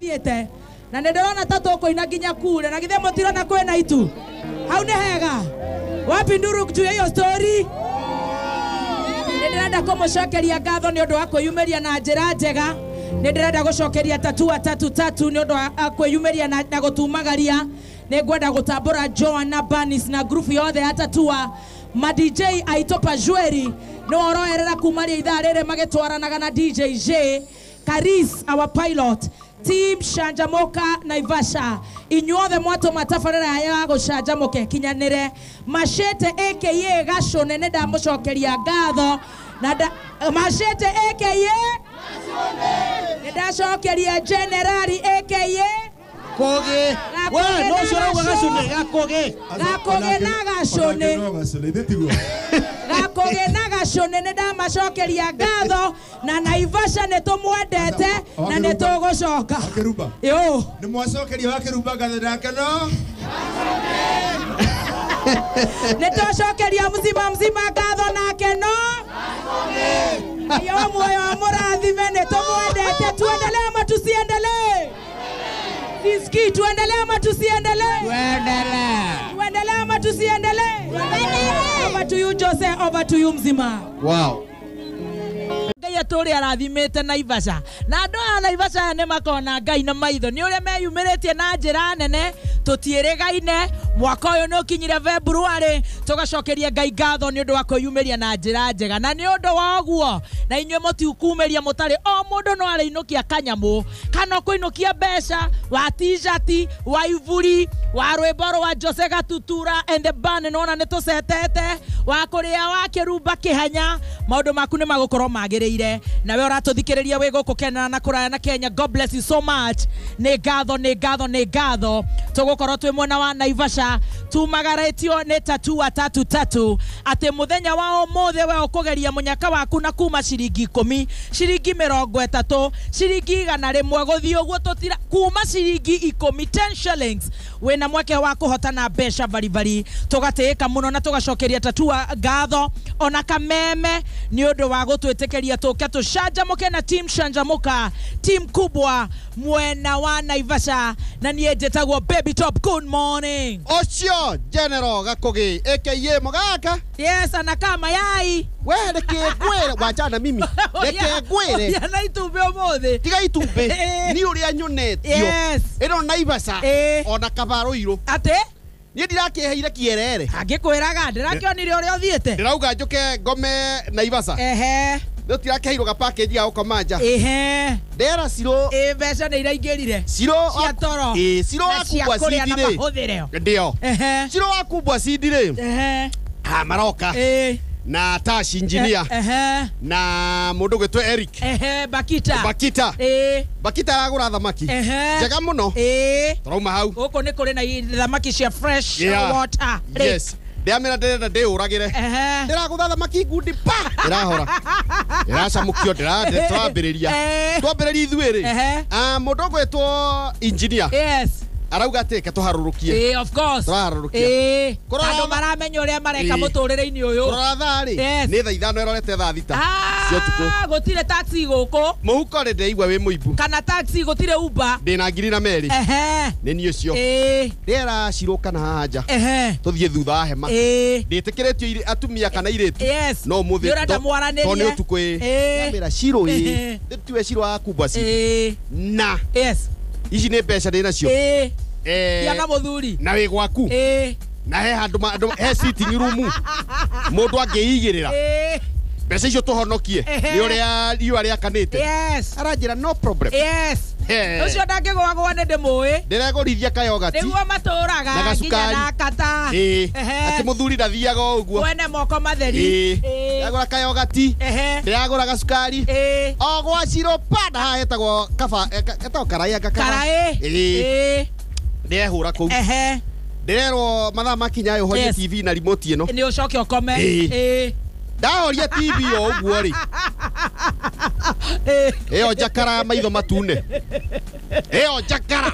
thiete na nä ndä rona ta tå kå ina nginya kure na githä må tirona kwä na itu hau nä hega wapi nduru juu ya hiyo stori nä ndä renda kå må cokeria ngatho nä å ndå wa kwä yumä ria na njä ra njega nä ndä renda gå cokeria tatua tatu tatu nä å ndå wa kwä yumä ria na gå tumagaria nä ngwenda gå tambå ra joana banis na grupu yothe ya tatua madj aitå pajueri nä oroerera kumaria ithaa rä rä magä twaranaga na dj djj karis our pilot ticanjamuka naivasha inyuothe mwatuma tabarĩra yaya ya gũcanjamuka ĩkinyanĩre macĩte aka gacũ ndamå cokeria ngatho na macĩte ndacokeria nĩndacokeria generali aka gakoge we no cio rauga gakoge gakoge na gacune gakoge na gacune nä ndamacokeria ngatho na naivaca nä tå mwendete na nä tå gå coka nä mwacokeria wa kä rumba ngatho nake no nä twacokeria mzima mzima ngatho nake no yo muoyo wa må rathime nä tå mwendete tuendelee ama Riziki tuendelee ama tusiendelee? Tuendelee. Tuendelee ama tusiendelee? Tuendelee. Over to you Jose, over to you mzima. Wow ngai atå arathimä te naivasha na andå aya naivasha aya nä makona ngai na maitho nä å rä a meyumä rä tie na njä ra nene tå tiä gaine mwaka å yå nä å kinyire februarä tå gacokeria ngai ngatho nä å ndå wa kwä yumä ria na njä ra njega na nä å ndå wa guo na inyuä må tikumä ria må tarä o må ndå no arä inå kia kanyamå kana kå inå kia mbeca wa tijati wa ivuri wa rwä mbo rwa jose gatutura endban nona nä tå cetete wa kå rä a wa kä rumba kä hanya maå ndå maku nä magå magereire nawe uratuthikireria we guku kenana na kuraya na kenya god bless you so much ni ngatho ni ngatho ni ngatho tugukorwo twi mwena wa naivasha tumagaretio nä tatu watatu tatu atä må thenya wa måthä we å kå geria må nyaka waku na kuma ciringi ikå ciringi mä rongo ätatå ciringi igana rä mwe gå thiä å guo tå tira kuma ciringi ikå mi wä na mweke wa kå hotana mbeca baribari tå gatä ä ka må no na tå gacokeria tatua ngatho ona kameme nä å ndå wa gå twä tä kä ria tå ke tå canjamå ke na tim canjamå ka tim kubwa mwena wa naivasha na niä njä tagwo baby top good morning Ocio. Oh, General Gakogi, AKA Mogaka. Yes, anakaa mayai. We, reke re wachana mimi. Reke ngwire. Ya na itumbe umuthi. Tiga itumbe. Eh. Ni uria nyonetio. Yes. Ino Naivasha. Eh. Ona kabarå irå atä niä ndirakäheire kierere angä kwä raga ndä rakä onire å rä a å thiä te ndä rauga njå ke ngome naibaca ehe rä u tirakäheirwo ga pakeji gagå koma nja ndera cirå ä mbeca nä iraingä rire cirå cia toro ä cirå wakumbwa ndä o cirå wakumbwa cindi ha maroka na tash engineer na må ndå Eric ehe Bakita Bakita eh Bakita aragura thamaki ehe njega muno eh turauma hau guku ni kuri na thamaki cia fresh yeah. water yes ndä ndiamä ra ndä renda ndä å ragä re ndä ragå tha thamaki ngundi pa ndä rahora ndä racamukio tå rambä rä ria twambä rä ria ithuä rä ah, må ndå å ngwä two arauga atä ke tå harå rå maramenya å rä a mareka eh, må tå rä re-inä å yå rathaarä nä tha ithano ärorete thaa thita ah, gå tirä taxi gå kå må huko rä ndäigua wä må kana taxi gå tirä umba ndä na ngiri na merä nä niä cio eh. rä era cirå kana haha nja tå thiä thutha hema eh. ndä tä kä rä tio atumia kana irä tu no må thä to nä å tukå ä cirå ä tue cirå wa na ici ne nä mbeca ndä Eh. na må thuri na wä Eh. na he handå he sitting room må ndå angä igä rä ra mbeca icio tå honokie nä å rä a riå rä akanä te aranjä ra no problem yes ucio ndangigwagwa ni ndimuwi ndiregurithia kayogati niguo maturaga na gacukari na kata ati muthuri ndathiaga uguo wene moko matheri ndagura kayogati ndiragura gacukari o gwa ciro pa ndaha hetagwo kaba hetagwo e, karai anga karai ndehura kuu ndirerwo mathaa makinya horie tv na remote ino ni ucoke ukome ndahoria tv o rä ä yo njakara maitho matune ĩyo njakara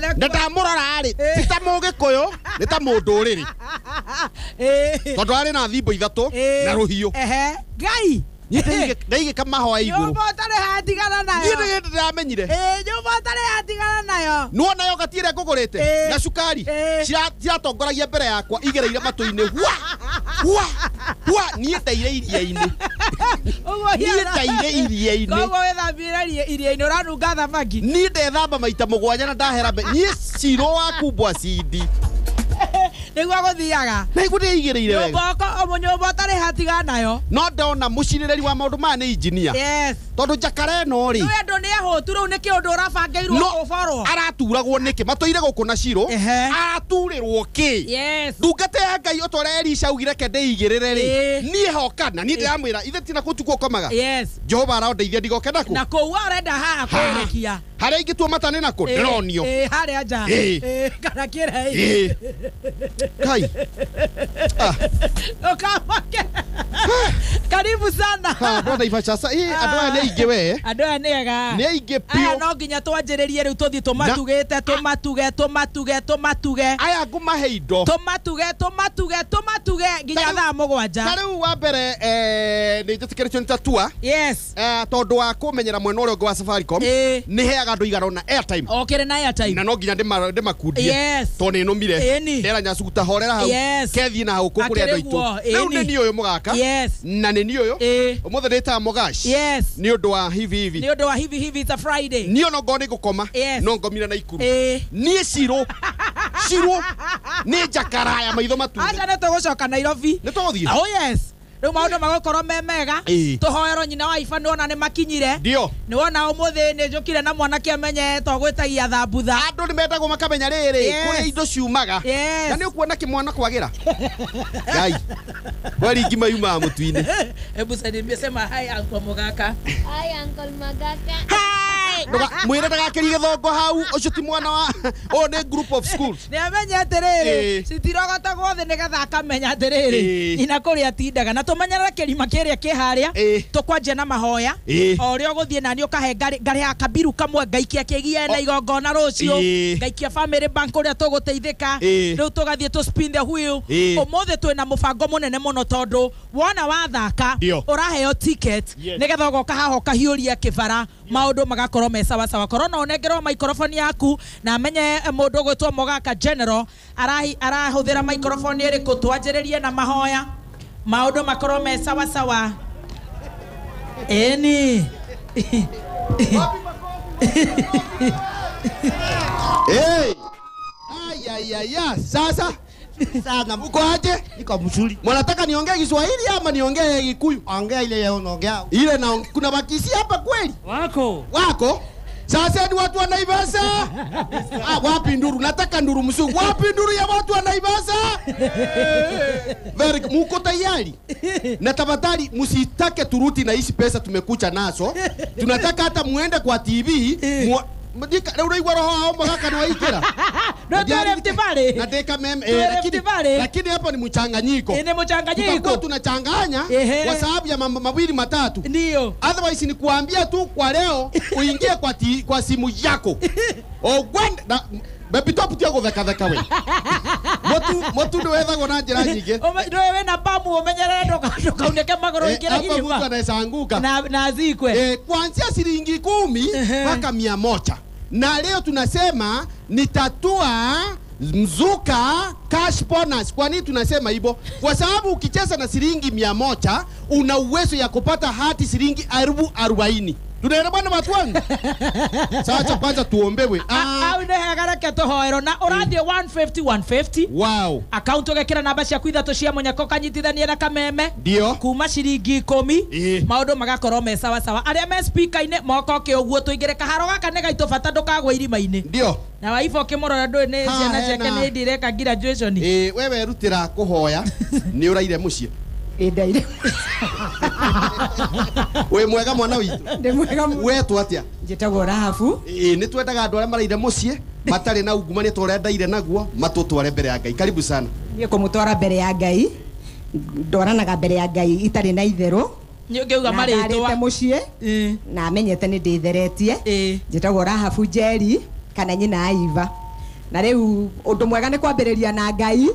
na ndamå rorarä ti ta yå nä ta rä tondå arĩ na thimbo ithatå na rũhiũ ngai ndeige kama hoaiguru nyumba utari hatigana nayo nie ndigä ndamenyire nayo nuona gatiä rä a ngå gå rä te na cukari ciratongoragia mbere yakwa igereire matå-inä hua hua hua niä ndeire iria-inĩ niä ndeire iria-inĩ iria-inĩ å ranunga thamaki niä ndethamba maita må gwanya na ndahera niä ciro wakumbwa cindi nä niguo guthiaga na igu ni igirire wega nyumba mba å tarä hatiga nayo no ndona må mucinireri wa maå ndå maya nä injinia yes tondu jakareno ri we ndu ni ahotu riu niki undu urabangeirwo ubarwo araturagwo niki matuire guku na ciro araturirwo ki ndungata ya ngai utwara elisha ugire ke ndeigirire ri niä hoka na niä ndäramwä ithe tina kå tukuo komaga jehova araondeithia ndigoke naku na kå u arenda haha kårekia harä a ingä tuo matanä nakå ndäronio harä a nja kana kä rei kai å ah. ah. kamake karibu sana andå aya aingä we andå aya nä ega nä aingä aya no nginya twanjä rä rie rä u tå thiä tå matugä te tå matuge tå matuge tå matuge aya ngå mahe indo tå matuge tå matuge tå matuge nginya thaa må gwanja tarä u wa mbere nä eh, njä tä kä rä tio nä tatua eh, tondå wa kå menyera mwena å rä a å ngä wa safaricom nä heaga andå igana ona airtime o kä rä na airtime na no nginya ndä makundie tondå nä nå mire ndera nyacuguta horera hau kethiä na hau kå kå rä andå aitå rä u nä niå yå må gaka na nä niå yå må thä ndä gaci undu wa hivi hivi ni wa hivi hivi it's a friday ni ono ngoni gukoma yes. no ngomire na ikuru eh. ni cirå nä ni ya maitho matu acha nä tå gå coka nairobi nä twathie oh, yes rä u maå ndå korwo me mega tå hoerwo nyina wa iba nä wona nä makinyire ndio nä wona å må thä nä njå kire na mwanake amenyetwo gwä tagia thambutha andå nä mendagwo makamenya rä rä kå rä indo ciumaga na nä å kuona kä mwana kwagä ra gai waringi maiumaga må tu-inä mbucanä mbä hi uncle hi uncle mwä re ndagakeri gä thongo hau å cio ti mwana wa å nä nä amenya atä rä rä citirogotagwo thä nä getha akamenya atä rä rä nyina kå rä a tindaga na tå menyerere kä rima kä rä a kä harä a tå kwanjia na mahoya o rä a å gå thiä nani å kahe ngarä ya kabiru kamwe ngaikia kä gia na igongona rå cio ngaikia bamä bank kå rä a tå gå teithä ka rä u tå gathiä tå spin the wheel å må thä twä na må bango må nene må no tondå wona wathaka å raheo ticket nä getha å goka haha å kahiå ria kä bara maå ndå magakorwo makorwo me sawa sawa korwo no nengerwo microphone yaku na menye eh, mundu gwitwo mogaka general arahi arahuthira microphone iriku twanjiririe na mahoya maundu makorwo me sawa sawa eni hey. Ayayaya, sasa sana uko aje? Niko mzuri. Mwanataka niongee Kiswahili ama niongee Gikuyu? Ongea ile unaongea. Ile na kuna Bakisi hapa kweli? Wako. Wako? Sasa ni watu wa Naivasha. Ah, wapi nduru? Nataka nduru mzungu. Wapi nduru ya watu wa Naivasha? Very muko tayari? Na tafadhali msitake turuti na hizi pesa tumekucha nazo. Tunataka hata muende kwa TV eh. mu rä u rä igua roho wao magakani waingä rana ndikamemlakini hapo ni mchanganyiko eh, ni mchanganyiko eh, tunachanganya kwa sababu ya mambo mawili matatu ndio otherwise ni kuambia tu kwa leo uingie kwa, kwa simu yako ogwende bebitoputio gå thekatheka we mutu mutu nä wethagwo na njä ra nyingä wä na mbamu å menyerere ndåkaunä ke magå eh, rå ingä mutu anaesanguka na, na zikwe eh, kuanzia shilingi kumi mpaka mia moja na leo tunasema ni tatua mzuka cash bonus. Kwa nini tunasema hivyo? Kwa sababu ukicheza na siringi mia moja una uwezo ya kupata hati siringi elfu arobaini tunaera bwana batu wangu sacha kwanza tuombewe aunehagara ah, ah. ke tuhoero na urathie 150 150 wow account ugekira namba ciaku ithatu cia munyako kanyitithanie na kameme ndio kuma ciringi ikumi eh. maundu magakoro me sawa sawa aria me speaker ine moko ke uguo tuingire kaharo gaka ni gaitå bata ndukagwa irima-ini ndio na waifo ke morora ndå ne ciana ciake direka gira ndireka eh wewe rutira kuhoya ni uraire mucie indaire we mwega mwana witå ndä mwega wetwo atä a njä tagwo rahabu ä nä twendaga andå arä a maraire må ciä matarä na ungumania ta å ndaire naguo matå tware mbere ya ngai karibu sana niä kå må twara mbere ya ngai ndwaranaga mbere ya ngai itarä na itherå nä å må ciä na menyete nä ndä theretie njä tagwo rahabu njeri kana nyina aiva na rä u å ndå mwega nä kwambä rä ria na ngai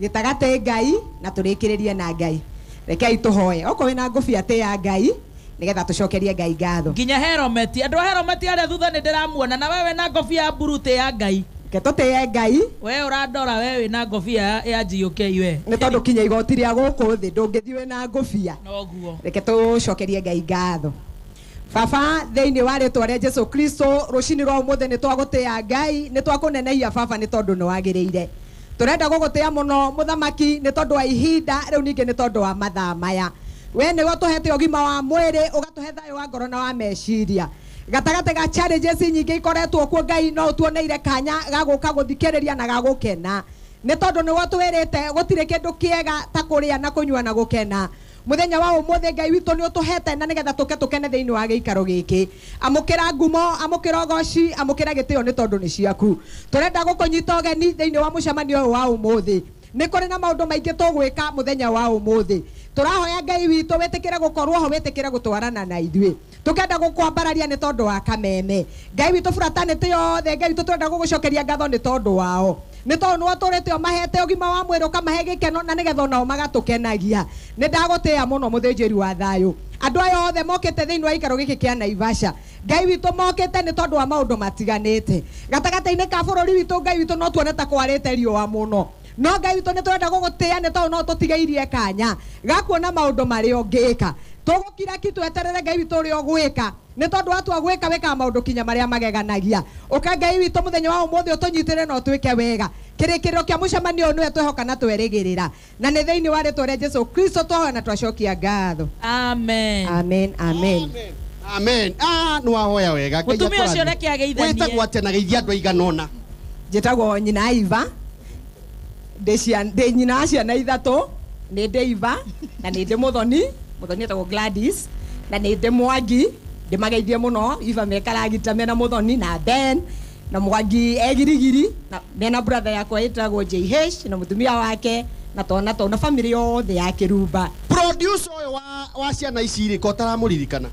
gä tagatee ngai na tå rä kä rä rie na ngai rekei tuhoe okorwo wina ngubia tä ya ngai nigetha tucokerie ngai ngatho nginya herometi andå a herometi arä a thutha nä ndä ramuona na wewe na ngobia ya mburu tä ya ngai ketåtĩe ngai we å randora we wä na ngobia ya njiå we nä tondå kinya igoti rä a gå thä ndå ngä thiä wä na ngobia noguo reke tå cokerie ngai ngatho baba thä-inä wa rä twa rä jesu kristo rå cinä rwa må thä nä twagå tä ya ngai nä twakå nenehia baba nä tondå nä wagä rä ire turenda gugutia muno muthamaki ni tondu wa ihinda riu ninge ni tondu wa mathaa maya we niwe tuhete ugima wa mwiri ugatuhe thayo wa ngoro na wa meciria gatagate ga challenges nyingi ikoretwo kuo ngai no tuoneire kanya gaguka guthikiriria na gagukena ni tondu niwe twirite gutire kindu kiega ta kuria na kunywa na gukena muthenya wa umuthi ngai witu ni utuhete na nigetha tuke tukene thini wa giikaro giki amukira ngumo amukira goci amukira gitio ni tondu ni ciaku turenda gukunyita ugeni thini wa mucemanio uyu wa umuthi ni kå na maå maingi maingä tågwä ka wa å turahoya ngai witå wä gukorwo ho wä gutwarana na ithwe tukenda gukwambararia ni tondu wa kameme ngai witå buratanä tä yothe ngai witå turenda renda ngatho ni tondu wao nä tondå nä watå rä te å mahete å gima wa mwä rä å kamahe gä keno na nä getha onao magatå kenagia nä ndagå tä a må no må thä njä wa thayå andå aya othe mokite thä inä wa ikaro gä kä kä a naivasha ngai witå mokite nä tondå wa maå ndå matiganä te gatagatä-inä ka bå rå ri witå ngai witå no tuone ta kwarä te riå må no no ngai witå nä twenda gå gå tä a nä tondå no tå tigairie kanya gakuona maå ndå marä a å ngä ka tå gå kira ki tweterere ngai witå å rä a å gwä ka nä tondå wa twagwä ka wä kaga maå ndå kinya marä a mageganagia å ka ngai witå må thenya wa må thä å tå nyitä re na å twä ke wega kä rä kä rä ro kä a må cemanio å yå nä we twehoka na twerä gä rä ra na nä thä inä wa rä two rä a jesu kristo twahoya na twacokia ngatho amen amen amen, amen amen ah no ahoya wega mutumia ucio reke ageithanie wetagwo atia na geithia andu aiganona njitagwo nyina iva ndä nyina ciana ithatå nä ndä iva na nä ndä må thoni må thoni etagwo gladys na nä ndä mwangi må no iva mekaragita mena muthoni na ben na mwangi egirigiri mena brother yakwa itagwo JH na tumia wake na twana twana family yothe ya kä rumba å yå wa ciana ici rä ko taramåririkana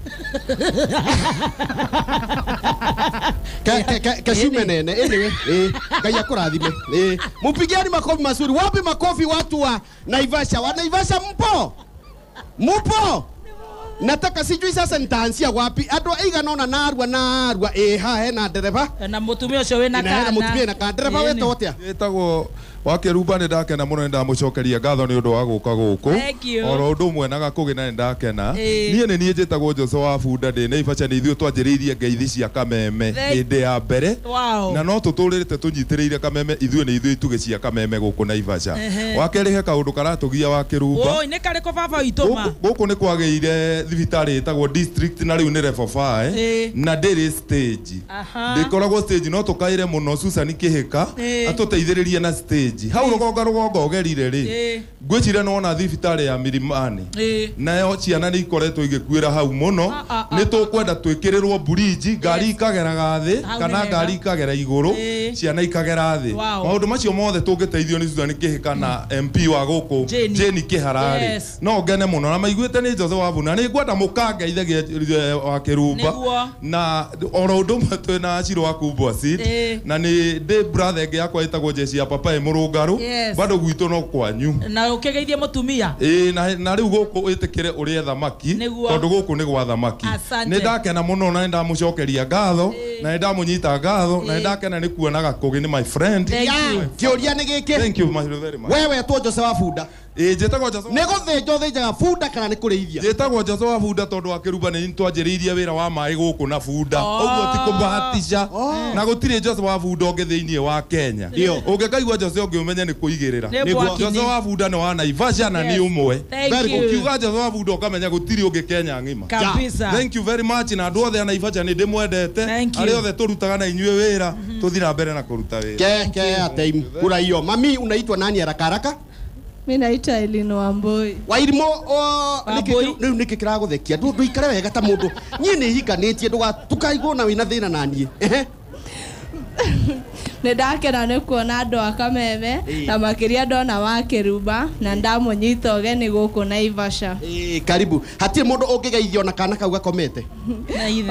kacume nene ĩnĩwe ngai akå rathime mũpigiani makobi mazuri wapi makofi watu naivasha wa naivasha mpo mupo nataka sijui sasa nitaanzia wapi andå aiganona na arua na arua ä ha hena ndereba na må tumia å cio wä na kana må tumia na kana ndereba wä ta å tä a wakirumba nä ndakena må no nä ndamå cokeria ngatho nä å ndå wa gå ka gå kå oro å ndå ũmwe na gakå gä na nä ndakena niä nä niä njä tagwo njåco wa bunda ndä nä ibaca nä ithuä twanjä rä irie ngeithi cia kameme hä ndä ya mbere na no tå tå rä te tå nyitä rä ire kameme ithuä nä ithuä itugä cia kameme gå kå na ibaca wakerä he kaå ndå karatå gia wa kä rumba gå kå nä kwagä ire thibitarä ä tagwo na rä u nä rebobae na ndä rä ndä koragwo no tå kaä re må no susani kä hä ka atå teithä rä rie na stage college hau rũgongo rũgongo ũgerire rĩ ngwĩciria nona thibitarĩ ya mirimani nayo ciana nĩ ikoretwo igĩkuĩra hau mũno ah, ah, ah, nĩ tũkwenda twĩkĩrĩrwo burinji ngari ikageraga thĩ kana ngari ikagera igũrũ ciana ikagera thĩ maũndũ macio mothe tũngĩteithio nĩ Susan Kĩhika na MP hmm. wa gũkũ Jane Kĩhara no ngene mũno na maiguĩte nĩ Jose Wabu na nĩ ngwenda mũkangeithagia wa kĩrumba na oro ũndũ ũmwe twĩna Ciro wa Kumbwa na nĩ ndĩ brother ĩngĩ yakwa ĩtagwo Jeci ya Papa Mũrũ murungaru yes. bado gwito no kwanyu na å kä ukigeithia mutumia e, na rä u gå kå tä kä re å rä e thamaki gå kå nä gwa thamaki ni ndakena no na nä ndamå cokeria ngatho na nä ndamå nyita ngatho na nä ndakena nä kuonaga kå gä nä my friend kiuria ni giki thank you my very much wewe tu njĩtagwo Jaso nĩ gũthĩnja ũthĩnjaga bunda kana nĩ kũrĩithia njĩtagwo Jaso wa bunda tondũ akĩruba nĩ twanjĩrĩirie wĩra wa na bunda oh. ũguo ti kũbahatisha oh. na gũtirĩ Jaso wa bunda ũngĩ thĩinĩ wa Kenya ũngĩkaigua Jaso ũngĩ ũmenye nĩ kũigĩrĩra Jaso wa bunda nĩ wa Naivasha na nĩ å ũkiuga Jaso wa bunda ũkamenya gũtirĩ ũngĩ Kenya ng'ima thank you very much na andũ othe a Naivasha nĩ ndĩmwendete arĩa othe tũrutaga na inyuĩ wĩra tũthira mbere na kũruta wĩra keke atem kura hiyo mi naitwa elino wamboi wairimo u nä kä kä thekia ndå ikare wega ta må ndå niä nä hinganä tie ndå gatukaigwo na wä na thä na naniä nä ndakena nä kuona andå a kameme na makä ria ndona wa kä rumba na ndamå ũgeni gũkũ na ĩĩ karibu hatirĩ mũndũ ũngĩgeithia ona kana kau gakomete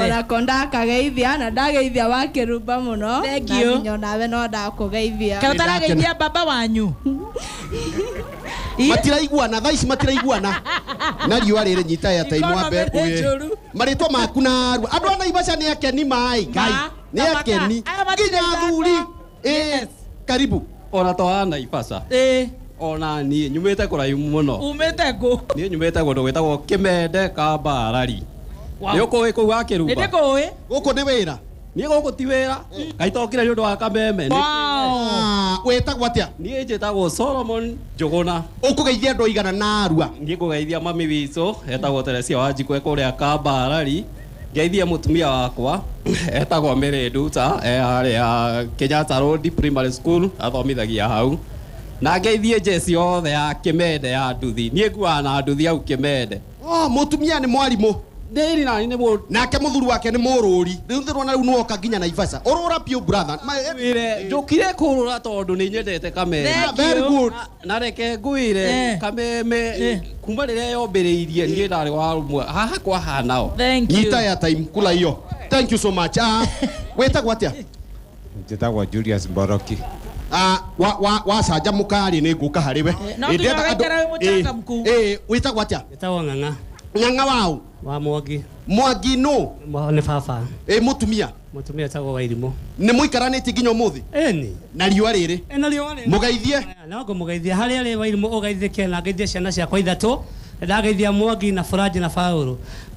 onako ndakageithia na ndageithia wa kĩrumba mũno thengiũ onawe no ndakũgeithia kana ũtarageithia baba wanyu matiraiguana thaa ici matiraiguana na riũa rĩrĩ nyita ya taimu wa marĩtwa maku na arua andũ a naivasha nĩ akeni maĩ ngai ni akeni nginya athuri Eh, yes. Karibu. Ona te ana ifasa. Eh. Ona ni nyumite kuraihu muno. Umite ku. Ni nyumite gundu nä å kå ä kå u wa Kirumba. Ni ndikuwi. Guku ni wira. Ni guku ti wira. Eh. Gaitokire å ndå wa kameme. Witagwo ah, atia? Ni njitagwo Solomon kå geithia andu igana na arua. Ni ngugeithia mami witũ etagwo Teresia wa Njikwe kuria Kambarari må mutumia wakwa eh, etagwo rä Nduta eh, harä a Kenyatta Road Primary School athomithagia hau na ngeithie jeci yothe ya mende ya nduthi niä nguaga na nduthi au mende oh, må tumia nä mwarimå ndiri na ni wo nake muthuri wake ni mururi riu ndirwo na riu nwoka nginya ivasa urura pio brother wire eh, njukire kurura tondu ni nyendete kame very good na reke nguire eh. me eh. kuma yo yombiriirie ni ndari wa rumwe ha kwa you nita ya time kula iyo thank you so much ah wetagwo jeta njitagwo Julius Mboroki ah, wacanjamukari nä ngå ka harä we wä tagwo atä a ng'ang'a ng'ang'a waå wa mwangi mwangi no ni baba e må tumia må wa irimå nä må ikaranä tie nginya å må ni na riå a rä rä må geithie no ngå må geithia harä arä wa irimå å geithä ke na ngeithie ciana ciakwa ithatå ndageithia mwangi na buranji na baå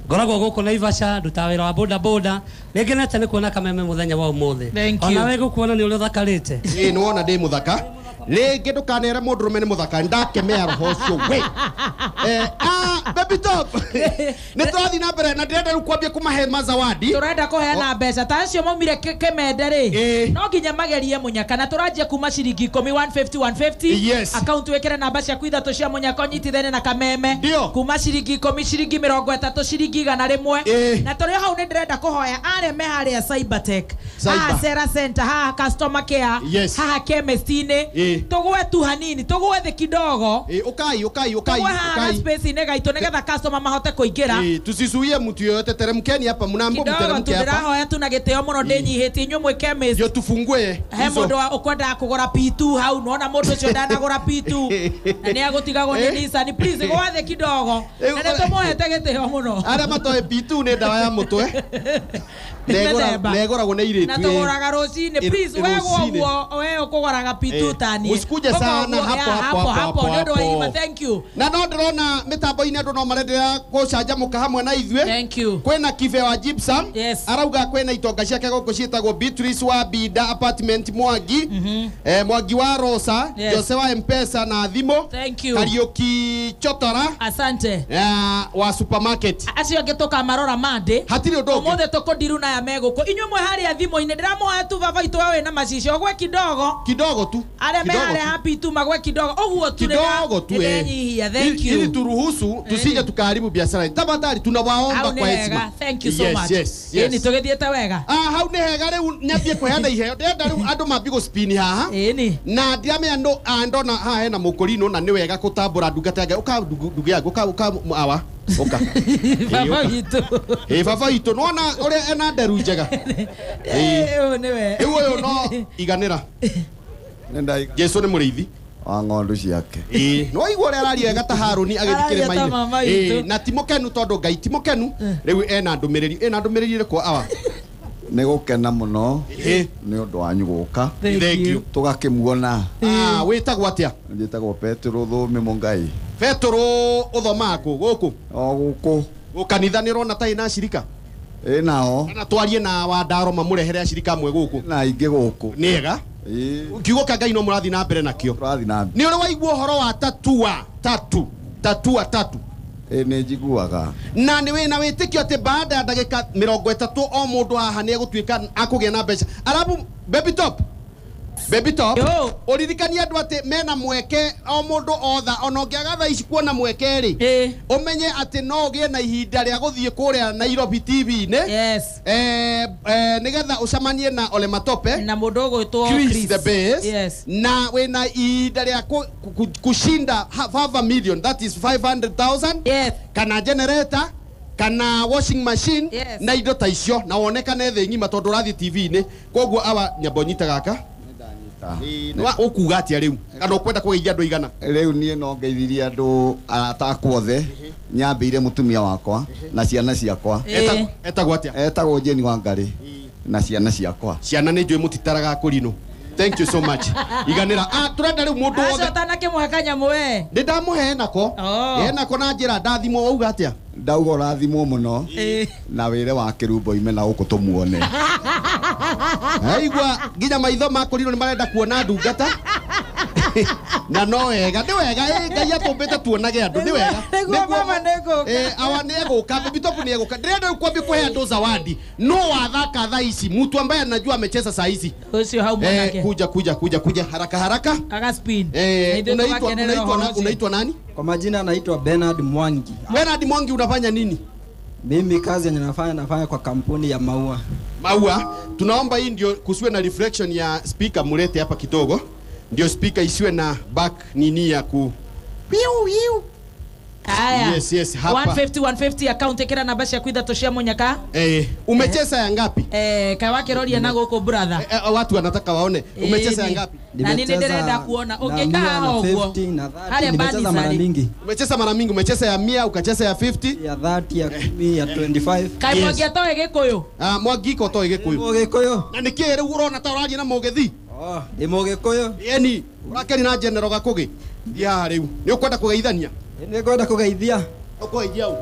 ngoragwo guku naivasha ndutaga wira wa boda boda rĩngĩ nete nĩ kuona kameme mũthenya wa ũmũthĩ ona we gũkuona ni ũrĩa ũthakarĩte ĩĩ nĩ wona ndĩ mũthaka rĩngĩ ndũkanere mũndũ rũme nĩ mũthaka ndakemea roho ũcio we eh, ah, nĩ tũrathiĩ na mbere na ndĩrenda rĩu kwambia mahe mazawadi tũrenda kũheana mbeca ta acio maumire kĩmende rĩ eh. no nginya magerie mũnyaka na tũranjia kuma ciringi ikũmi 150 akaunti wĩkĩre namba ciaku ithatũ cia mũnyaka ũnyitithanie na kameme kuma ciringi ikũmi ciringi mĩrongo ĩtatũ ciringi igana mwe eh. na tũrĩ hau nĩ ndĩrenda kũhoya areme harĩa cybertech haha cera center haha customer care haha kemestinĩ hanini tugwe tu hanini tugwe thĩ kidogo ukai ukai ukai ukai space ine gaitu nigetha customer mahote kuingira tusizuie mtu yoyote teremkeni hapa mnambo mteremke hapa ndirahoya tuna gitio muno ndinyihitie nyu mwike miss yo tufungue he mundu ukwenda kugura P2 hau nona mundu ucio ndanagura P2 na ni agutigagwo ni please gwa thĩ kidogo na ni tumuhete gitio muno ara mato P2 ne ndawa ya mutwe negoragwo ni iritu na tuguraga ruciini please wego wego we ukugoraga P2 ta ndũkagayanie usikuje sana hapo hapo hapo hapo ndio hapo thank you na no ndĩrona mĩtambo-inĩ andũ no marendera gũcanjamũka mukahamwe na ithwe thank you kwena kive wa gypsum yes arauga kwena itonga ciake gũkũ go Beatrice wa Bida apartment mwagi mm -hmm. eh, mwagi wa Rosa yes. Jose wa Mpesa na thimo thank you Kariuki Chotora asante ya wa supermarket acio angĩ tũkamarora mande mothe toko diru na ya mego ko inyo mwe hari ya thimo ine ndiramwa tu baba itũ we na macicio gwe kidogo kidogo tu are kidogo happy tu magwe eh. ili turuhusu eh. tusije tukaharibu biashara tafadhali tunawaomba kwa heshima. Ah, hau ni hega riu nyambie kuheana iheo ndenda riu andu mambi guspini haha na ndiame andu andona ah, haha hena mukurino na nä wega kutambura ndungata yange uka ndugu yangu uka uka awa uka baba gitu eh baba gitu nona ore ena nderu njega eh ni we iwe no ra jesu nä må rä ithi wa ng'ondu ciake ä nä waigua å rä a araria wega ta harå ni agä thikä rä na ti må kenu tondå ngai ti må kenu eh. rä u ena ndå mä rä ri ena ndå mä rä ri rä kwo awa nä gå kena må no nä å ndå wanyu gå ka tå gakä muona ah, wä tagwo atä a njä tagwo petero thå mä må ngai petero å thomaga kå gå kå o gå kå gå kanitha nä rona tarä na cirika ä naho twarie na wandaro mamå rehere acirika amwe gå kå na ingä gå kå nä ega Eh. kiugo kia ngai no murathi na mbere nakio ni uri waigua horo wa tatua tatu tatua tatu nä njiguaga na nä wä na wä tä kio atä baada ya ndagä ka mä rongo tatå o må ndå haha nä egå tuä ka akå gä a na mbeca arabu baby top bebito uririkanie andu ati mena mweke o mundu otha ona ngiaga tha ici kuona mweke ri umenye ati no ugie na ihinda ria guthie kuria Nairobi TV ne yes eh, eh nigetha ucamanie na Ole Matope na mundu ugwitwo Chris the base yes na we na ihinda ria kushinda half a million that is 500,000 yes kana generator kana washing machine yes. na indo ta icio na wonekane thĩ ng'ima tondå ũrathiĩ tv ne koguo awa nyambonyita gaka ukuga atia riu andu ukwenda kugeithia andu igana riu nie no ngeithirie andu arata akwa othe nyambire mutumia wakwa na ciana ciakwa etagwo atia etagwo jeni wa ngari na ciana ciakwa ciana ni njui mutitaraga kurinu thank you so much iganira ah turenda riu mundu wothe atanake muhaka nyamu we ndi ndamuhe nako oh. ye nako na njira ndathimwo wauga atia ndauga ũrathimwo mũno na wĩre wa kĩrumbo ime na gũkũ tũmuone aigua nginya maitho makũrirwo nĩ marenda kuona ndungata na no wega nä wega ngai atåmbä te tuonage andå nä wega awa nä egå ka bibitopu nä egå ka ndä renda rä u kwambia kå he andå zawadi no wathaka tha ici mtu ambaye anajua amecheza saa hizi eh, kuja kuja kuja kuja haraka haraka eh, unaitwa unaitwa unaitwa nani kwa majina anaitwa Bernard Mwangi Bernard Mwangi unafanya nini mimi kazi yenye nafanya nafanya kwa kampuni ya maua maua tunaomba hii ndio kusiwe na reflection ya speaker mulete hapa kidogo ndio spika isiwe na back nini ya ku piu piu Aya. Yes, yes, hapa. 150 150 account kera na basi ya kwitha toshia munyaka. Eh, umecheza ya ngapi? Eh, kawake rodi yanago huko brother. Eh, eh, watu wanataka waone eh, umecheza ya ngapi? Na nini ndereenda kuona. Okay, Ungekaa hao huko. Hale badi mara mingi. Umecheza mara mingi, umecheza ya 100, ukacheza ya 50, ya 30, ya 10, ya 25. Kai mwagia toe gikuyu. Ah, mwagiko toe gikuyu. Mwagiko yo. Na nikie rä u å rona ta å ranjä na må gethi ä må gä kå yå ni rakeni na jenero ga gakå gä thiaga rä u nä å kwenda kå geithania nä ngwenda kå geithia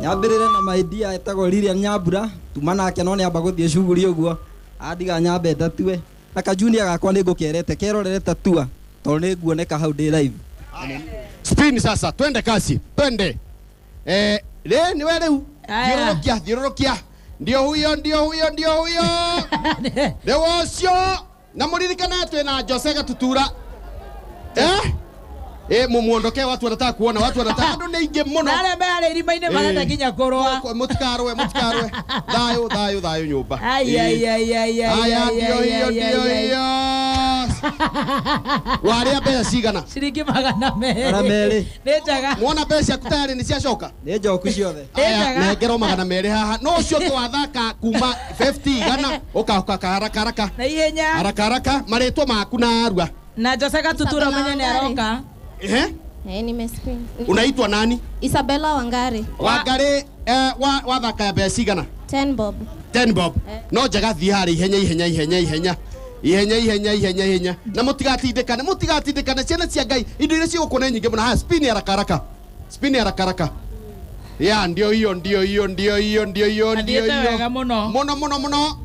nyambä rä re na maindia etagwo lilian nyambura tuma nake no nä amba gå thiä cuguri å guo andiga nyambe ndatue na kajunia gakwa nä ngå kerete kerorere tatua tondå nä nguoneka hau ndä live spin sasa twende kasi twende eh, rä nä we rä u thiå rå rå kia ndio huyo ndio huyo ndio huyo ndio ucio na muririkane twina Jose Gatutura eh Eh, mumuondoke watu wanataka kuona watu wanataka andu ni ingi muno. Nare ale irima-ini marenda eh. nginya koroa. Mutikarwe mutikarwe. Thayo thayo thayo nyumba. Ai ai eh. ai ai ai. Aya ndio hiyo ndio hiyo. Waria mbeca cigana? Ciringi magana merĩ. Magana merĩ. Nĩ njega. Mwona mbeca ciaku tayarĩ nĩ ciacoka? Nĩ njoku ciothe. Aya, nengero magana merĩ haha. No ũcio twathaka kuma 50 gana. Oka oka kaharaka haraka. Na ihenya. Haraka haraka marĩtwa maku na arua. Na jasaka Gatutura ũmenye nĩ aroka. Ehe. Eh, eh nimesikia. Unaitwa nani? Isabella Wangari. Wangari eh, wa wa wathaka ya mbeca cigana? 10 bob. 10 bob. Eh. No njega thiĩ harĩa ihenya ihenya ihenya ihenya ihenya ihenya ihenya ihenya na mũtigatindĩkane mũtigatindĩkane ciana cia ngai indo iria cigũkuona nyingĩ mũno haya spin ya rakaraka spin ya rakaraka ya ndio hiyo ndio hiyo ndio hiyo ndio hiyo ndio hiyo mũno mũno mũno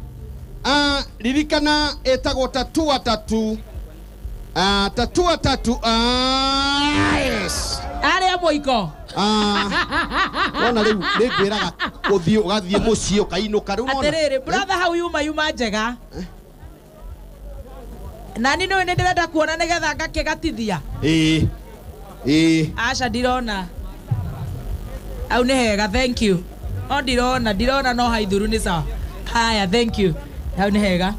ah, lilikana ĩtagwo tatua atatu Uh, tatua tatu. Uh, yes. Ari amoiko. Uh, ah. å riu ni ngwiraga uthii kainå ka ukainuka riu rä brother hau yuma yuma njega nani nä nä ndä renda kuona nä getha ngakä gatithia ä ä aca ndirona au nä hega thank you no ndirona ndirona no haithuru nä sa haya thank you au nä hega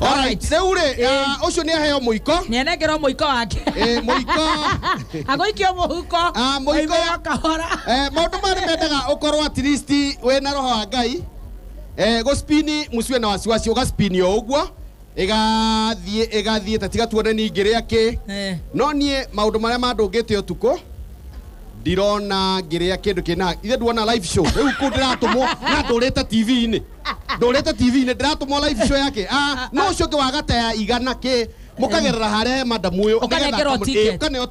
rĩu rĩ ũcio nĩ aheo mũiko nĩ anengerwo mũiko wake eh, mũiko agũikio mũhuko ah, mũiko kahora maũndũ maya nĩ mendaga ũkorwo at least wĩ na roho wa ngai eh, gũspini mũciwe na wasiwasi ũgaspini o ũguo ĩgathiĩ ĩgathiĩ tatiga tuone ningĩrĩa kĩ eh. no niĩ maũndũ marĩa mandũngĩte ũtukũ ndirona ngirä kä ndå kä na ithe ndwona live show rä u kå ndä ratå na ndå rä te tv-inä ndå rä te tv-inä ndä ratå mwo live show yake ah, no å cio ngä wagateya igana kä mukagerera harä madamu å yå ukaneo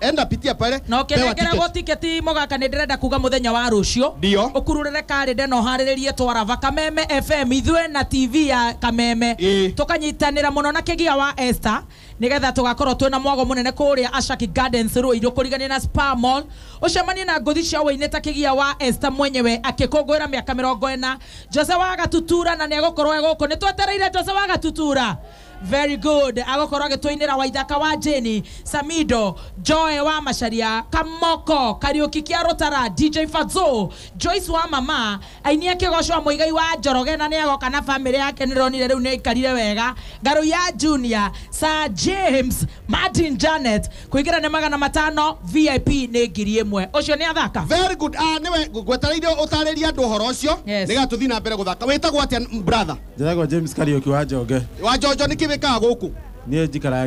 enda pitia pale na ũkĩnengeragwo tiketi mogaka nä ndä renda kuga må thenya wa rå cio ndio å kurå rä karä nde na å harä rä rie twarava kameme fm ithuä na tv ya kameme tå kanyitanä ra må no na kä gia wa ester nigetha tugakorwo twina mwago munene kuria Ashaki Gardens Ruiru kurigania na Spa Mall ucemanie na ngũthi cia ũini ta kĩgia wa esta mwenyewe akĩkũngũĩra miaka mirongo ena Jose wa Gatutura na nĩegũkorwo egũkũ twetereire Jose wa Gatutura very good agokorwo agitwinira waithaka wa jeni samido joe wa macharia kamoko kariuki kia rutara dj fazo joyce wa mama aini akigocwa muigai wa njoroge na niagoka na family yake nironire riu niaikarire wega ngaru ya junior sir james martin janet kuigira kuingira ni magana matano vip ni ngiri imwe ucio ni athaka very good uh, ah, niwe ngwetereire utaririe andu uhoro ucio yes. nigatuthi na mbere guthaka witagwo atia brother njethagwo james kariuki wa njonge wa njonjo niki be é a ko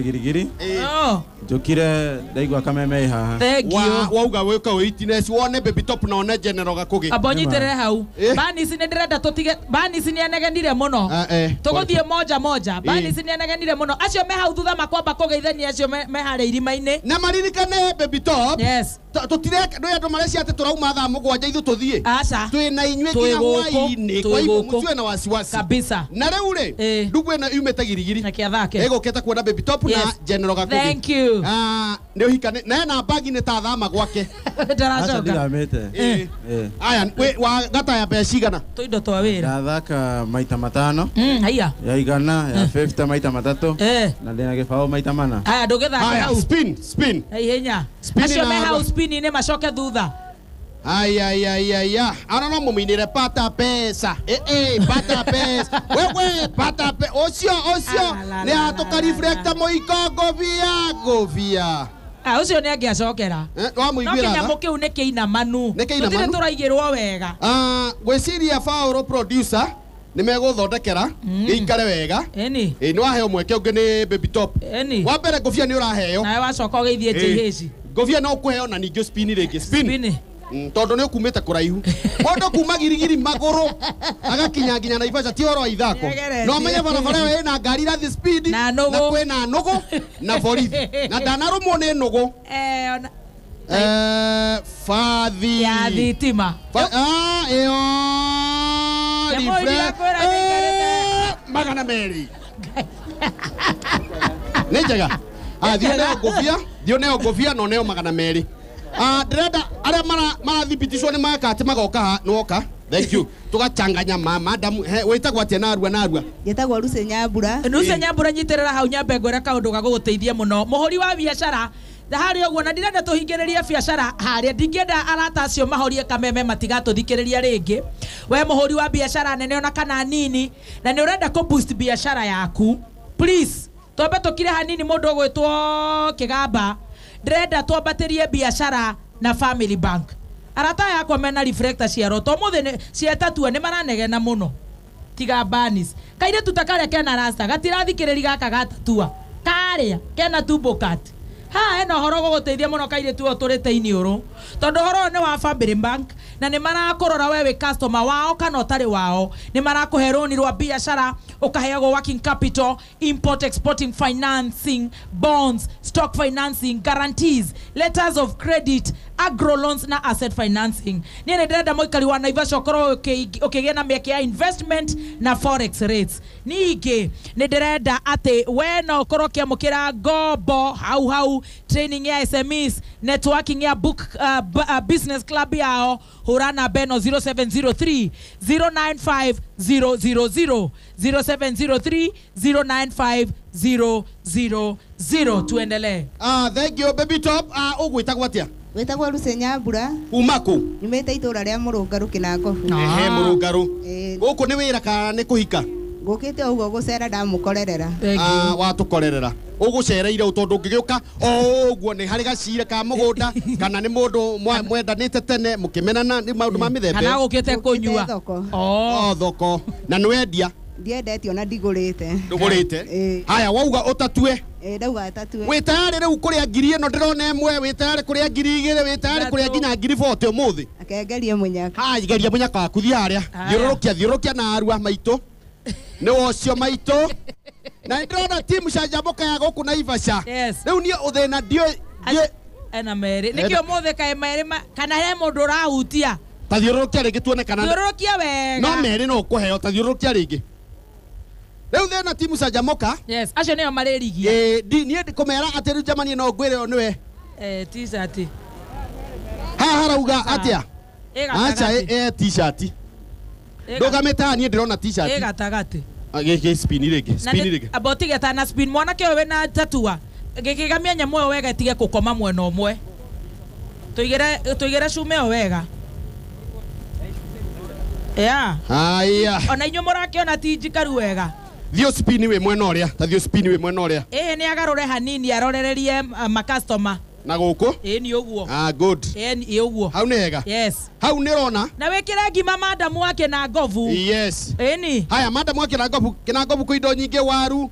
girigiri no njukire ndaigua kameme haha thank you wauga wika wone baby na one general gakugi abonyitere hau banisi ni ndirenda tutige banisi ni anegenire muno ah, eh, tuguthie moja moja banisi ni anegenire muno acio me hau thutha makwamba kugeithania acio me haria irima-ini na maririkane baby top yes tutireka ndå andå marecia atä tå rauma thaa må gwanja ithu tå thiä twä na inyuä nginya hwainä na wasiwasi na rä u rä ä no yumä te girigiri gå kä te kuona thank you uh, ah, nä å hikane mbagi nä ta thama gwake ndäramete eh, eh, eh. aya wa gataya mbea tå indo twa wä ra maita matano mm, aya ya igana ya mm. fifta maita matatå na ndä na gä baå maita mana aya ndå gä thaka hau acio me hau spini macoke thutha Ay, ay, ay, ay, aïe. Ah non, non, mimi, nire pata pesa. Eh, eh, pata pesa. We, we, pata pesa. Osio, osio. Ne atoka reflecta moiko govia, govia. Ah, ucio nä angä acokera nokinya må kä u nä kä ina manu tå tirä tå raigä rwo wega gwä ciria baå nä megå thondekera gä ikare wega nä waheo mweke å ngä nä wa mbere ngå bia nä å raheo nawe soko, gei, geithie ngå bia no kå heo na ningä spini spini. Spini kumä ni kå kuraihu mundu kuma girigiri maguru agakinya nginya na ibaca ti oro ithako no menye barabara yo na ngari rathi speed na nå gå na borithi na ndanarumwo ni nugu eh, eh, bathi ya thitima ah, ĩyo eh, magana merä nä njega ah, thiĩ neo ngũbia thiĩ neo ngũbia no neo magana merä Ah, ndirenda arĩa marathibitishwo nĩ maka atĩ magoka noka thank you tugachanganya mama damu he witagwo atia narua narua ngitagwo ruse nyambura eh, ruse nyambura nyitirira hau nyambe ngwira kaundu ga guguteithia muno muhuri wa biacara harä å guo na ndirenda tå hingä biacara harä ndingäenda arata acio mahorie kameme matigatå thikä rä ria rä we må hå ri wa biacara nene ona kana nini na nä å renda biacara yaku please twambe tå hanini må ndå å ndirenda twambatĩrie biacara na family bank arata yakwa mena reflector ciero to thä cietatua ni maranegena muno tiga banis kaire a kena rasta ri gaka gatatua a kena tumbukat ha ena horo guguteithia muno kaire tuo rå tondå å horo nä wa family bank na nä marakorora wewe customer wao kana å wao nä marakå roni rwa biashara ukaheagwo working capital import exporting financing bonds stock financing guarantees letters of credit agro loans na asset financing niä nä ndärenda må wa naivasha å korwo å kä gä na mä ya investment na forex rates ningä nä ndärenda atä we no å korwo kä kä ngombo hau hau training ya sms networking ya book, uh, uh, business club yao hå ra namba ä 0703 095 000 0703 095 000 tuendelee uh, thank you baby top uh, ah, å gwä tagwo atä a wetagwo rusenyambura kuma kå nyumä ra rä a må rå ngarå kä na ngobu må rå ngarå gå kå nä wä ra kana nä kå hika gå kä te å guo gå cera ndamå korerera watå korerera å gå cereire å tondå å ngä gä å ka o å guo nä harä gacira ka må gå nda kana nä må ndå mwendanä te tene må kä menana maå ndå ma mä thembekana gå kä te kå nyua na nä wendia ndiendetio na ndigurite ndugurite eh. haya wauga utatue eh, ndauga utatue witayari riu kuria ngiri ino ndirona imwe witayari kuria ngiri igiri witayari kuria nginya ngiri bote umuthi akengerie munyaka haya geria munyaka waku thi aria thiururukia thiururukia na arua maitu ni wocio maitu na ndirona timu cha canjamuka ya guku naivasha riu nie uthina ndioi ena meri nikio muthe kae meri kana he mundu urahutia tathiururukia ringi tuone kana thiururukia wega no meri no ukuheo tathiururukia ringi riu the na timu canjamuka yes acio nio maririgia eh nie kumera ati riu jamani no ngwire o niwe eh t-shirt haha rauga atia acha eh t-shirt ndugamite nie ndirona t-shirt gatagati ah, gä spin rĩngĩ spin rĩngĩ abotige tana spin mwanake ũyũ wĩna tatua gĩkĩgamia nyamũ ĩyo wega ĩtige gũkoma mwena ũmwe tũigĩre cuma ĩyo wega ya haya ona inyuĩ mũrakĩona ti njikaru wega thio spini we mwena uria ta thio spini we mwena uria ii ni agarure hanini arorererie ah, makastoma na guku ii ni uguo ah good ii ni uguo hau ni hega yes hau ni rona na wikire ngima madamu wake na ngovu yes ii ni haya madamu wake na ngovu kina ngovu kwi indo nyingi waru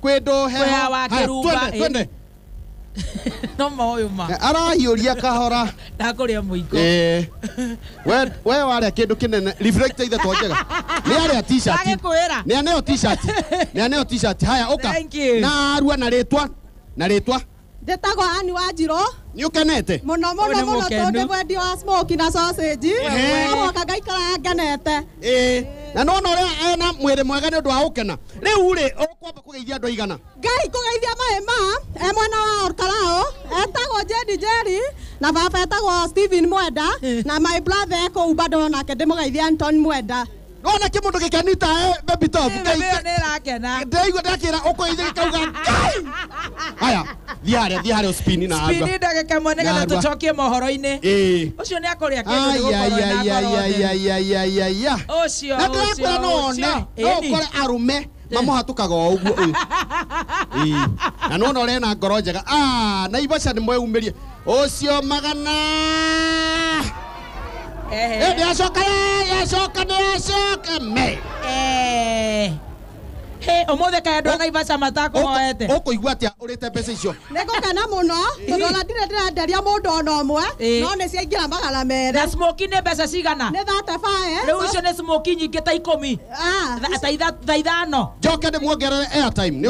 kwi indo heho haya twende twende no moyo ma arahiuria kahora ndakuria muiko eh we we wale kindu kinene reflector ithe tojega ni ale aria t-shirt ni aneo t-shirt ni aneo t-shirt haya uka na arua na ritwa na ritwa ndätagwo ani wa njirå nä å kenete må no må no må no mwendi wa smoki na sausage woka ngaikara ngenete na nona å rä a ena mwä rä mwega nä å ndå wa å kena rä u rä å kwamba kå geithia andå aigana ngai kå geithia maä ma e mwena wa orkarao etagwo jedi jeri na baba etagwo stephen mwenda na my brother ekå u bado nake ndä må geithia anton mwenda wona kä må ndå gä kenita eh, ndäigua ndakä ra å kå ithä gä kauga aya thiä harä thiä harä å spini na spini ndagä ka mwe nä getha tå cokie mohoro-inä å cio nä akå rä a kä å cio na ndä rakwä ra no one no å kore arume mamuhatukaga o uguo uyu na nona urena ngoro njega ah, na ibaca nä mweumirie ucio magana Ebi eh, eh. eh, asoka ye, asoka ne asoka me. umuthi kae ndwa thaibasa matako moete ukuigua atia urite mbeca icio nigukena muno tondu ona ndire ndirenderia mundu ona umwe no ni ciaingira magana mere na smoki ni mbeca cigana ni thate bae riu icio ni smoki nyingi ta ikumi ah. ta ithano njoke ndimwongerere airtime ni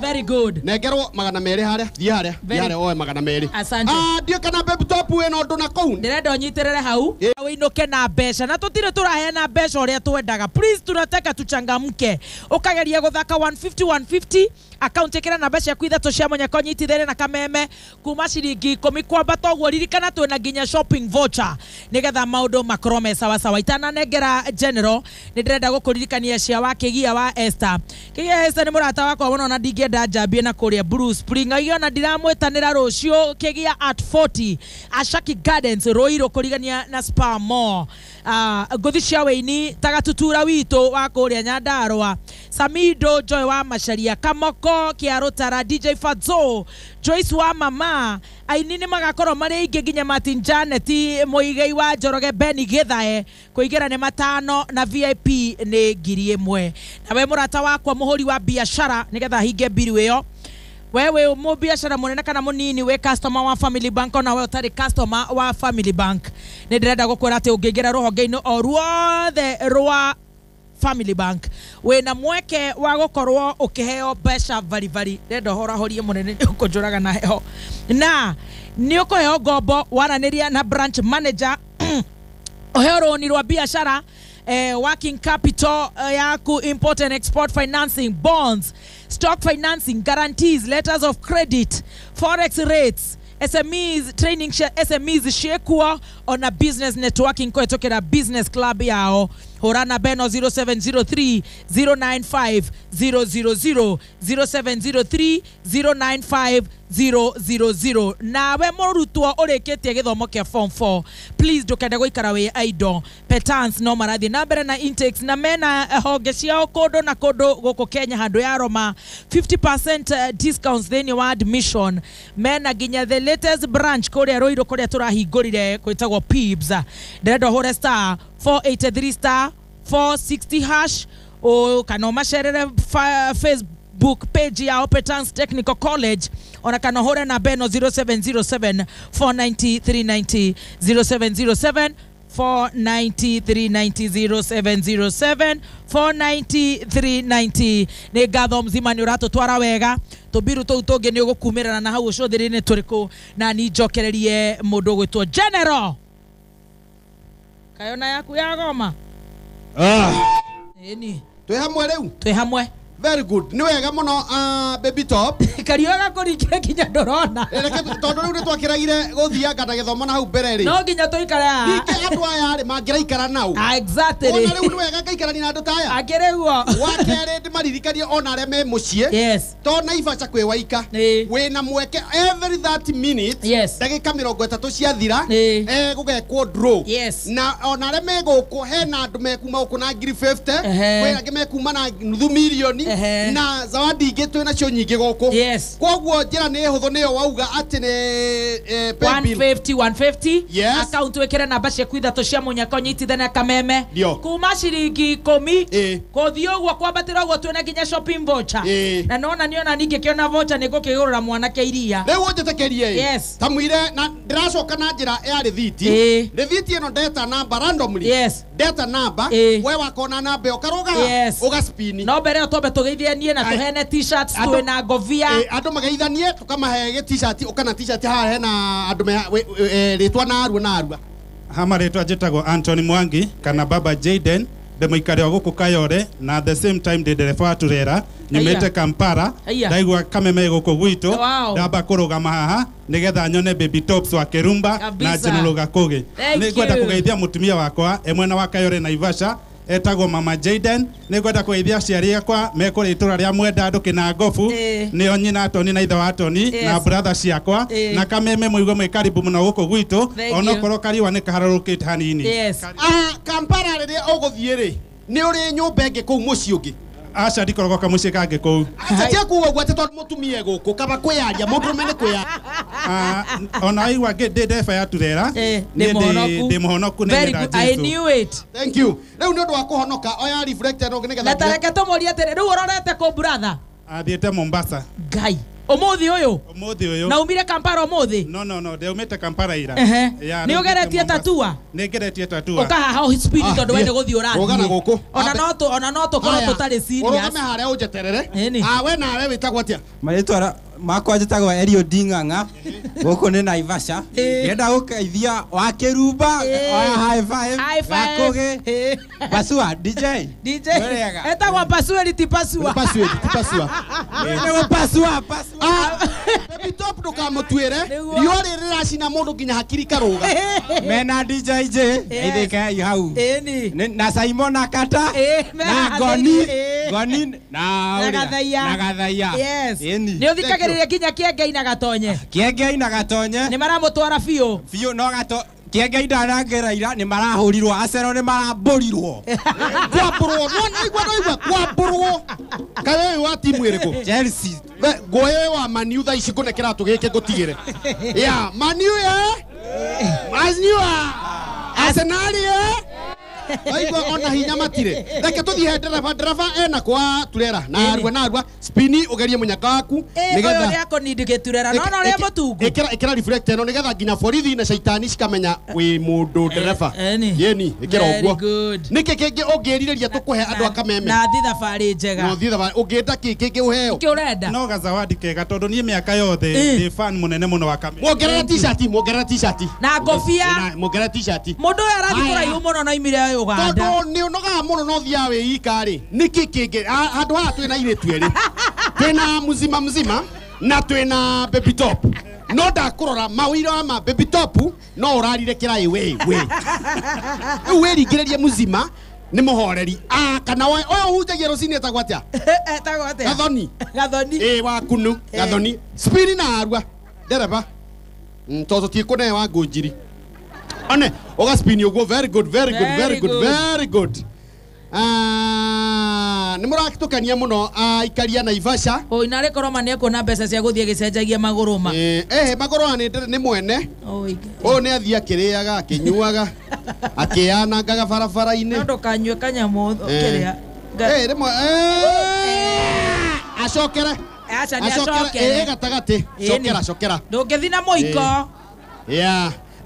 very good nengerwo magana mere haria thie haria thie haria oe magana mere asante ah ndio kana baby top we no ndu na kuu ndirenda unyitirire hau winuke na mbeca na tutire turaheana mbeca uria twendaga please tunataka tuchangamke ukageria gutha 150 150 akaunti kira na mbeca ciaku ithatå cia munyaka nyitithärie na kameme kuma ciringi ikumi kwambata å guo ririkana twä na nginya shopping voucher nigetha getha maå ndå makorwo me sawasawa itananengera general nä ndä renda gå kå cia wa kä gia wa ester kä gia ni murata må rata wakwa må nona ndingäenda njambie na kuria Bruce a blue spring aiona ndiramwä tanä ra rå at 40 ashaki gardens roiro irå kå rigania na spamo ah, ngå thi cia wä ini ta gatutura witå wa kå rä a nyandarwa samindo njoe wa macaria kamoko kigo dj fazo joyce wa mama aini nä magakoro marä aingä nginya martin Janet må igei wa njoroge beni githae kå igä matano na vip nä ngiri ä mwe na we må rata wakwa må hå ri wa biacara nä getha hinge mbiru ä wewe må biacara må kana munini we customer wa family bank ona we å customer wa family bank nä ndä renda gå kwä ra atä å ngä ingä ra rå honge rwa Family Bank na mweke wa gukorwo ukiheo mbeca varivari renda horahorie munene kunjuraga na heho na ni ukuheo ngombo waraniria na branch manager uheo ni rwa biashara eh, working capital eh, yaku import and export financing bonds stock financing guarantees letters of credit forex rates SMEs training SMEs ciekuo ona business networking kuhetũkĩra business club yao Horana Beno 0703 095 000 0703 095 000 nawe murutwo urikitie githomo kia form 4 please ndukende guikara wi aido petans no marathii na mbere na intakes na mena eh, honge ciao kundu na kundu guku kenya handu ya roma 50% eh, discounts thiini wa admission mena nginya the latest branch kuria ruiru kuria turahingurire gwitagwo pibs ndirenda hure star 483 star 460 hash o kana macerere facebook Facebook page ya Opetans Technical College ona kana hore na beno 0707 49390 0707 49390 707 nä ngatho mzima ni å ratå twara wega tå mbiru tå u tå ngä nä å gå kumä rana na hau å cå thä rä nä tå rä kå na ni njokererie må ndå gwä general kayona yaku yagoma ah. ni twä hamwe rä u hamwe very good ni wega må no uh, baby top kariå gakå rikire nginya ndå rona tondå rä u nä twakäragire gå thiangana gä thomo na hau mbere rä no nginya tå ikare ningä andå aya rä mangä raikara nau ona rä u nä wega ngaikarania na andå taya akä rä guo wakerä ndä maririkanie ona arä a me må ciä to na ibaca kwä waika wä na mweke every that minute ndagä ka mä rongo ätatå ciathira gå gekwo na ona arä a megå kå hena andå mekuma gå kå na ngiri 50 kwä angä mekuma na nuthu milioni na zawadi igitwe nacio nyingä goku yes koguo njira ni huthu niyo wauga ati ni eh, 150 150 yes account wikire namba ciaku ithatu cia munyaka unyitithania kameme kuma ciringi ikumi eh. kuthii å guo uguo na nginya shopping voucher eh. na nona nä ningi kiona voucher ni gukigurira mwanake iria riu unjitekerie yes tamwire na ndiracoka na njira ya rithiti eh. rithiti ino ndeta namba randomly yes ndeta namba eh. we wakona namba ukaruga yes. ugaspini no mbere yo twambe tugeithanie na tuhene t-shirts tuwe na ngovia andå mageithanie tukamahe gä t-shirt ukana t-shirt haha hena andå rĩtwa na arua na arua hama rĩtwa njĩtagwo Anthony Mwangi kana baba Jaden ndä må ikare wa gå kå kayore na the same time ndä ndereba wa tå rera nyumä te kampara ndaigua kameme gå kå gwitå ndamba kå rå gama haha nä getha nyone baby tops wa kärumba na jenerå gakå gä nä ngwenda kå geithia må tumia wakwa emwena wa kayore naivasha etagwo mama Jaden nä ngwenda kå geithia aciari akwa mekå rä itå ra rä a mwenda andå kä na ngobu nä o nyina toni na ithe wa toni na bratha ciakwa na kameme må igue mwä karibu må no gå kå gwitå onokorwo kariwa nä kaharå kä te hanini ah, kampara rä rä a å gå thiä rä nä å rä nyå mba ä ngä kå u må ciä aca ndikorogoka mucii kangi kuu atia kuwa guo atä tondå må tumie gå kå kaba kwä yaria må ndå mene kwä ya ah, ona waigua ndä ndeba ya turera ndä må honoku rä u nä å ndå wa kå honoka oya nä na tareke tå må rie atä rä rä u å rorete kå mburatha athiä te mombasa ngai umuthi uyu umuthi uyu na umire kampara umuthi no no no de ndaumite kampara ira ehe ni ugeretie tatua ni ngeretie tatua ha ukahaha hospitali ah, tondu wende guthii urathii ugana guku ona no to ona no tukorwo tutari serious urugame haria unjeterere awe ah, nawe witagwo atia maritwara makwa njitagwa Elio Ding'ang'a guku ni Naivasha ngenda gukeithia wa kirumba oya high five wa kugi Pasua DJ DJ etagwa Pasua ti Pasua Pasua ti Pasua ni Pasua Pasua ah. top nginya hakiri karuga mena DJ J ithikei hau na Simon na Kata na Goni Goni na Gathaia na Gathaia yes makigereria nginya kiengei na gatonye kiengei na gatonye ni twara fio fio no gato kienge indanangera ira ni marahurirwo acero ni maramburirwo kwamburwo no ni naigua naigua kwamburwo kawe uyu wa timu iriku Chelsea ngoye wa maniu thaa ici kune kiratu giki ngutigire ya maniu ye eh. maniu ya arsenal ye aigua ona hinya matire reke tuthihe ndereba ndereba ena kwa turera na narua na arua spini ugerie munyaka waku nigetha ria kunindike turera no no ria mutungu ikira ikira reflect nginya borithi na shaitani cikamenya må ndå ndereba yeni ikira uguo niki kingi ungiririria tukuhe andu akameme na thi thabari njega no thi thabari ungita ki kingi uheo ki urenda no gazawadi kega tondu nie miaka yothe ndi fan nene muno wa kameme muongerera t-shirt muongerera t-shirt na ngobia muongerera t-shirt mundu uyu arathi kuraihu muno na imire ya uganda tondu ni unogaga muno no thia wi ika ri ni kikingi andu aya twina iritu eri twina muzima mzima na twina baby top no ndakurora mawira ma baby top no urarire kirai we we riu wiringiririe muzima nä må horeri kana å yå hunjagia rå cinä etagwo atä etagwo atä gathoni gathoni ä wakunu gathoni spiri na arua ndereba mm, tondå tiä kå newa ngå njiri One, oga spin you very good, very, good, very good, very good. Ah, nä må ratukania må no ah, aikaria na ivasha å oh, narä korwo ma nä ekuona mbeca cia gå thiä gä cenjagia magå rå ma magå rå nä mwene å oh, nä athiä akä rä aga akä nyuaga akä yanangaga barabara-inä ndå kanyue kanyamå eh. kä eh, rä a rä mwe eh, acokere acokere gatagatä cokera cokera ndå ngä thi na må iko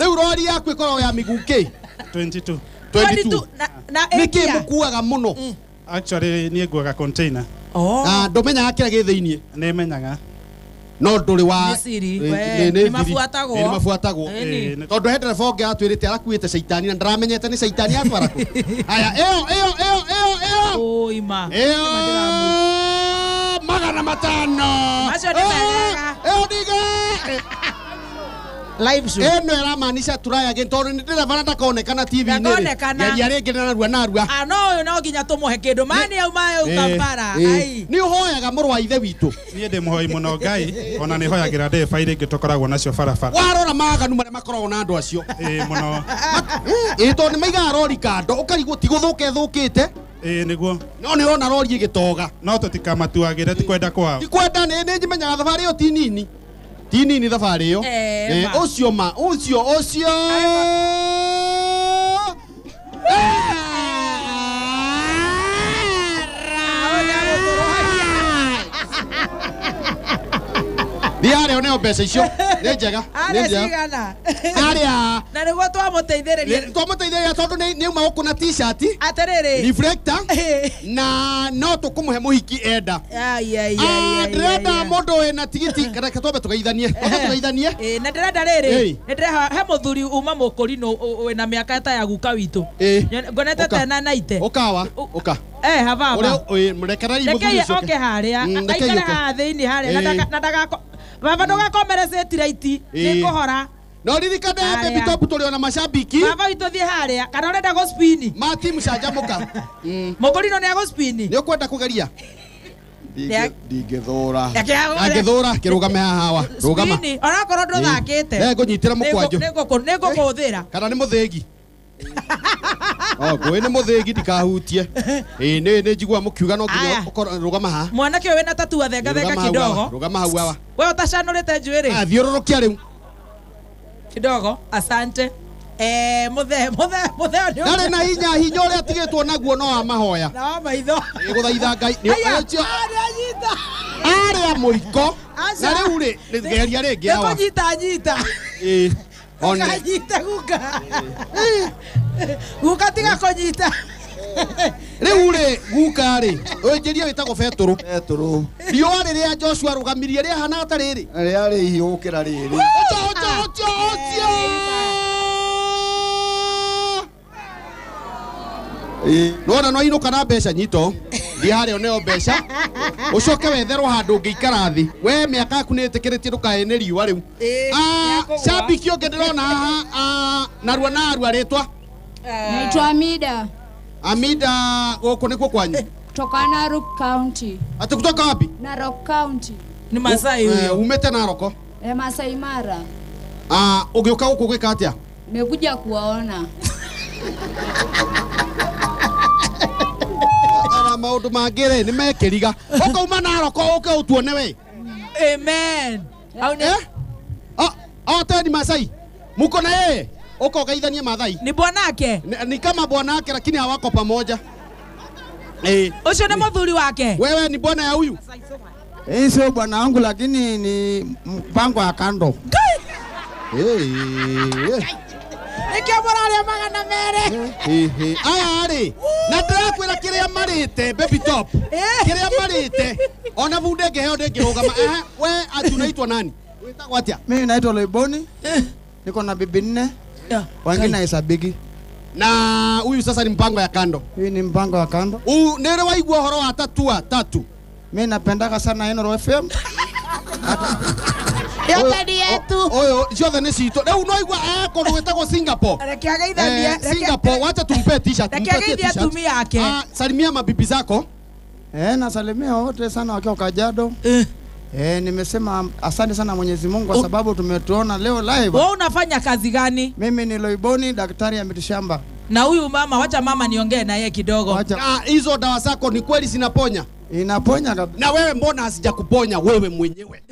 u rori yaku ikoragwo ya miguki 22 kä må kuaga må no nie nguaga container oh. na ndumenyaga kira gi thiinie ni menyaga no ndå rä wanä mabuatagwo tondå he ndereba atwä rä te arakuä te caitani na ndaramenyete nä caitani atwarakå aya magana matano ä yo ndiga live show eno eramaanisha try again tondu ni ndirevana ndakonekana tv rä ngä na narua narua ah, no å yå no nginya tå må kä ndå mani au å kampara nä å hoyaga må rå wa ithe witå niä ndä må hoi må no ngai ona nä hoyagä ra ndä irä ngä tåkoragwo nacio barabara warora maganu marä a makoragwo na andå acio må no ä tondå nä maigaga rori kando å karigwo tigå thå ke thå kä te ä guo no nä rona rori toga no tå tikamatuagä re ti kwenda kwao tikwenda kwenda nä njä menyaga thabarä ä yo ti nini tinini thabarä ä yo å eh, cio eh, ma å cio å cio ndiarä neo mbeca icio nä njega cigana na nä guo twamå teithä rä ria twamå teithä rä ria tondå nä uma gå kå na atä rä na no tå kå må he må hiki enda ndä renda må ndå wä na tigiti reke twambe tå geithanie tå geithanie na ndä renda rä rä nä ndä he må thuri uma må kå rinå wä na mä aka ta ya guka witå ngonete tena naite å kawa å ka eh havava mrekera ibuthuricoke haria mm, aikare ha thiini haria eh. na ndagako vava mm. ndugakomerecetire iti eh. nikuhora no ririkane baby top tå rä ona macambiki baba witå thiä harä a kana å renda gå spini matimu canjamå må mm. kå rino nä agå spini nä å kwenda kå geria ndingäthåra ra kä rå game hahawa rå gama onakorwo ndå thakä te eh. ngå nyitä ra må ngå kå thä ra kana nä må thä gi ngũĩ oh, nĩ mũthĩgi ndikahutie ĩ nĩ nĩ njigua mũkiuga no nginya rũgama ha mwanake ũyũ wĩna tatu athengathenga kidogo rũgama hau hawa we ũtacanũrĩte njuĩ rĩ athiũrũrũkia rĩu kidogo asante mother, na hinya hinya mother, mother, naguo no wa mahoya mother, ngai mother, mother, mother, mother, mother, mother, mother, nyita mother, One... Kanyita guka. guka tiga konyita. Riu ri guka ri unjiria witagwo Petero. Petero. Riua riria Joshua rugamirie ria hana ta riri. Ria ri hiukira riri. Ocho ocho ocho ocho. Nona no inuka na mbeca nyito thiä harä a å mbeca å coke wetherwo handå å ngä ikara thä we mä aka yaku nä ä tä kä rä tie ndå kaä nä riua rä u ah, cambiki å ngä ndä rona haha ah, narua na arua rä twa eh. naitwa amida amida gå kå nä kuo kwanyu atä kutoka wapi nä masai umä te naroko e eh, masai mara å ah, ngä å ka gå kå gwä ka atä a nä kuja kuwaona maundu mangire ni mekiriga ukauma naroko uke utuone we amen eh? oteni masai muko na yeye ukaogaithanie mathai ni bwanake ni kama bwanake lakini hawako pamoja ucio ni muthuri wake wewe ni bwana ya huyu eh sio bwana wangu lakini ni mpango wa kando eh nikio muraria magana mere hihi aya ri na ndirakwira kiria marite baby top kiria marite ona mundu ngiheo ndingirugama we atunaitwa ah, nani witagwo atia mimi naitwa Loiboni eh. niko na bibi nne wengine na Isabigi na huyu sasa ni mpango ya kando. Huyu ni mpango ya kando. Huu nere waigua horo wa tatua tatu. Mimi napendaka sana Inooro FM. yothe ni yetu uyu ciothe ni citu riu no igwa ah, kundu gwitagwo singapore reke eh, tumpe ah, salimia mabibi zako eh nasalimia wote sana wakiwa kajado eh. eh nimesema asante sana Mwenyezi Mungu kwa sababu tumetuona leo live. unafanya kazi gani? Mimi ni Loiboni, daktari ya mitishamba. Na huyu mama, wacha mama niongee na kidogo. Ah, hizo dawa zako ni kweli zinaponya? Inaponya kabisa. Na wewe mbona asija kuponya wewe mwenyewe?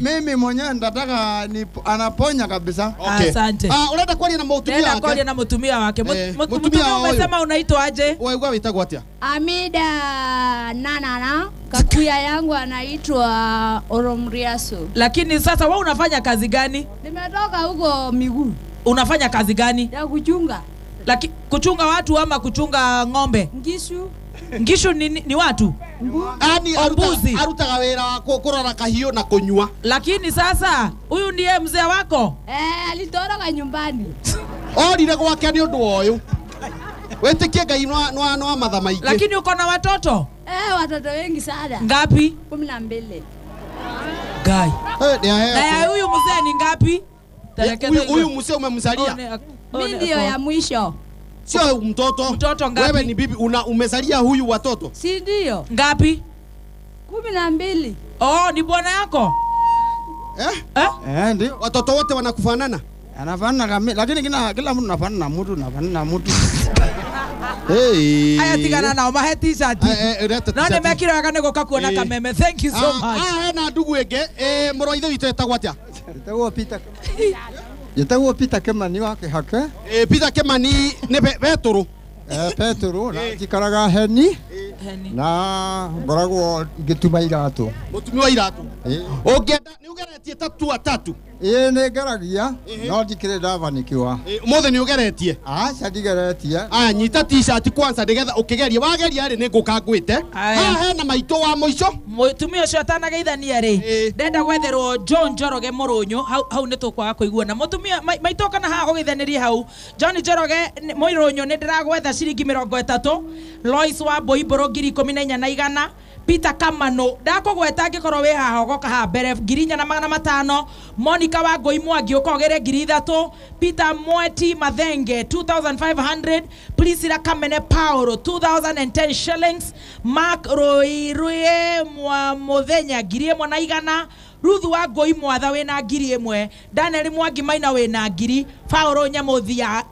Mimi mwenyewe nataka anaponya kabisa. Okay. Asante. Ah, unaenda kwani na mtumia wake. Kwani na mtumia wake. Mtumia eh, umesema unaitwa aje? Wewe uitagwa atia? Amida nanana. Kakuya yangu anaitwa Oromriaso. Lakini sasa wewe unafanya kazi gani? Nimetoka huko miguu. Unafanya kazi gani? Ya kuchunga. Lakini kuchunga watu ama kuchunga ng'ombe? Ngishu ngishu ni, ni watu yani mbuzi arutaga wira wa kurora kahio na kunywa lakini sasa uyu ndiye mzee wako eh alitoroka nyumbani orire gwake ni undu oyu wetikie ngai nwa nwa matha maingi lakini uko na watoto eh watoto wengi sana ngapi 12 gai na eh, uyu mzee ni ngapi huyu mzee umemzalia mimi uh, ndio uh, ya mwisho sio mtoto. Mtoto ngapi? Wewe ni bibi una, umezalia huyu watoto si ndio? Ngapi? kumi na mbili. Oh, ni bwana yako eh? Eh? Eh, ndio. Watoto wote wanakufanana? Anafanana kama lakini kila kila mtu anafanana mtu anafanana mtu. Hey. Aya tigana nao mahe t-shirt. Eh, eh, na ni mekira yaga ni guka kuona eh. kameme. Thank you so ah, much. Ah, na ndugu wenge. eh mro ithe witũ etagwo atia? Etagwo Peter. Yetagwo Peter Kemani wa hake Eh pita Kemani ni Petero. Eh Petero na jikaraga heni. Na ngoragwo ngituma iratu. Mutumia iratu. nä ni ugeretie tatu atatu ĩĩ nĩ ngeragia no ndikĩrĩ ndabanikiwa ũmũthĩ nĩ ũgeretie aca ndigeretie anyita t-shirt kwanza nĩgetha ũkĩgeria wageria rĩ nĩ ngũka ngwĩte haha hena maitũ wa mũico mũtumia ũcio atanageithania rĩ ndenda gwetherwo john njoroge mũrũnyũ hau nĩ tũkwaga kũiguana mũtumia maitũ kana haha gũgeithanĩrie hau john njoroge mũirũnyũ nĩ ndĩragwetha ciringi mĩrongo ĩtatũ lois wa mbũimbũrũ ngiri ikũmi na inya na igana peter kamano ndakoguo ngä korwo wä hahogoka ha mbere ngiri inya na magana matano monica wa ngoi mwangi ukogere ngiri ithatå peter mweti mathenge 2500 prisila kamene paulo 2010 shillings mark roirue mwa thenya ngiri mwe na igana ruthu wa i mwatha na ngiri mwe daniel mwangi maina na ngiri paulo nyamuthia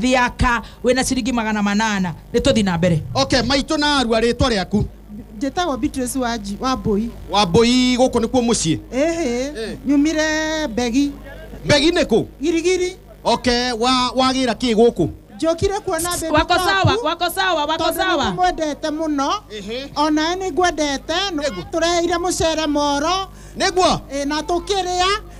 thiaka wä na ciringi magana manana nä tå thiä na mbere okay maitå na arua rä twa rä aku njä tagwo wa wa i wa i gå kå nä kuo må ciä ähä nyumire mbegi mbegi nä kå girigiri okay wagä ra kä gå kå kire kuona wako sawa må sawa wako sawa ona ni ngwendete tå reire må cere moro nä guo na tå kä rä a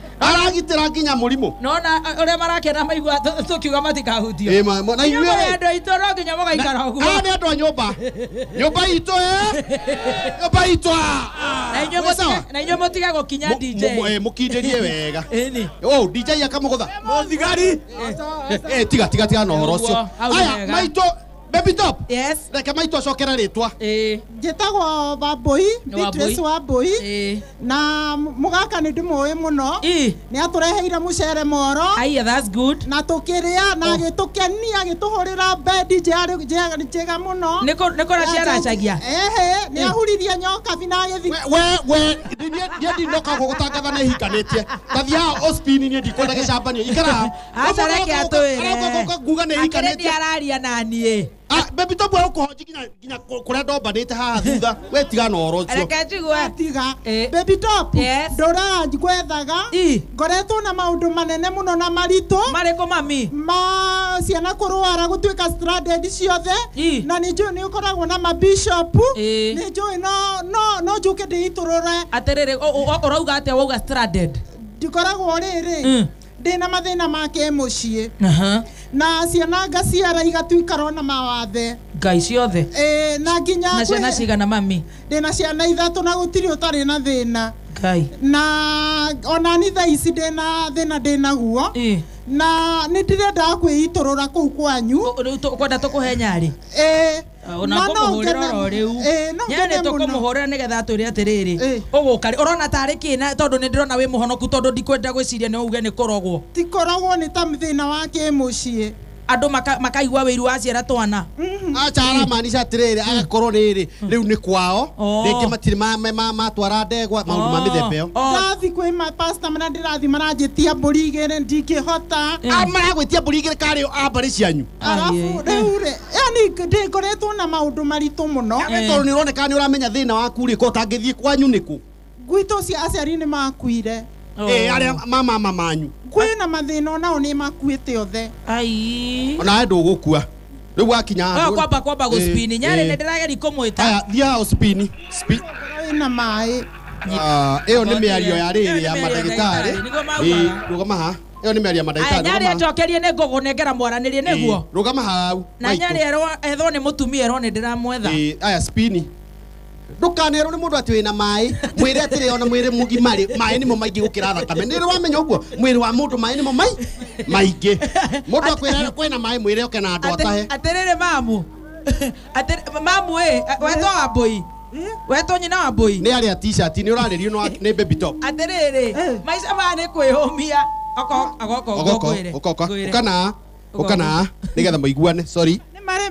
aragitira nginya murimu nona uria marakena maigua tukiuga matikahutio na inyuĩ andũ aitũ no nginya mũgaikara ũguo aya nĩ a a nyũmba nyũmba itũ ĩ nyũmba itũ na inyuĩ mũtige gũkinya dj mũkindĩrie wega ũũ dj akamũgũtha mũthigari tiga tiga tiga na ũhoro ũcio aya maitũ baby top yes reke maitwacokera ritwa eh. njitagwo wambui beatrice wambui eh. na mugaka ni ndimui muno ni atureheire mucere moro that's good na tukiria na oh. agitukenia agituhurira bedi njega muno nikora ciaracagia ehe ni ahuririe nyokabi na agithi we nie ndinoka gugutangatha ni hikanitie ngathiaga ospini nie ndikwenda gicambania ikara acareke atwire nguga ni hikanitie araria nanie bɛbi tɔ bɔ kɔhɔ jigin na kura dɔ baden tɛ ha thutha we tiga na ɔrɔ cio reke njigue tiga bɛbi tɔ ndũraga ngwethaga ngoretwo na maũndũ manene mũno na maritũ marĩkũ mami ma ciana kũrũara gũtuĩka stranded ciothe na nĩ njũĩ nĩ ũkoragwo na mabishopu nĩ njũĩ no njũke ndĩitũrũre atĩrĩrĩ ũrauga atĩa wauga stranded ndikoragwo rĩrĩ ndĩ na mathĩna ma kĩmũciĩ na ciananga ciara igatuikara na mawathe ngai ciothe ĩĩ na nginya na ciana cigana mami ndĩ na ciana ithatũ na gũtirĩ ũtarĩ na thĩna ngai na ona ni thaa ici ndĩ na thĩna ndĩ naguo na nĩ ndirenda kwĩitũrũra kũu kwanyu kwenda tũkũhe nyarĩ ĩĩ Eh, ona å gå karä å rona tarä kä na tondå nä ndä rona wä må honoku tondå ndikwenda gwä ciria nä å uge ni korogwo ti korogwo nä ta na wa må ciä andå makaigua wä iru waciara twana mm-hmm. acara manisha atä rä mm. rä agakorwo rä rä rä u nä kwao rä ngä matirä ndegwa maå ndå ma oh. mä themba ä yo oh. ndathi kwä marä a ndä rathi maranjä tia mbå ri igä rä ndikä hota eh. ah, maragwä tia mbå ri igä rä karä o ambarä ah, cianyu arabu rä u rä yani ndä ngoretwo na maå ndå maritå må no eh. tondå nä å ronekana nä å ramenya thä na waku rä ko tangä thiä kwanyu nä kå gwitå cia aciari nä makuire ä oh. eh, arä a mamama manyu kwä na mathä na onao nä makuä te othe ai onawe ndå gå kua rä u akinya kwamba kwamba gå eh, spini nyarä nä ndä rageri kå mwä ta thiaga na maä ä yo nä mä ario ya rä rä ya madagä rå gama ha ä yo nä mä ario ya mandagätarä nä ngå gå nengera mwaranä rie nä guo rå gamaha harau na nyarä ethwo nä må tumia erwo nä ndä ramwetha aya spini ndukanerwo nä må ndå atä wä na maä mwä re atä rä ona mwä rä må gimarä maä nä mo maingä gå kä ra thakame nä rä wamenya å guo mwä rä wa må ndå maä nä mo mai maingä må ndå akwä ra kwena maä mwä re oke na andå atahe atä rä rä mamu mamu ä wetwo wambåi wetwo nyina wa mbui nä arä a t-shirt nä å rarä rio nä baby top atä rä rä maica maya nä kwä hũmia ogoka å kana å nä getha må sorry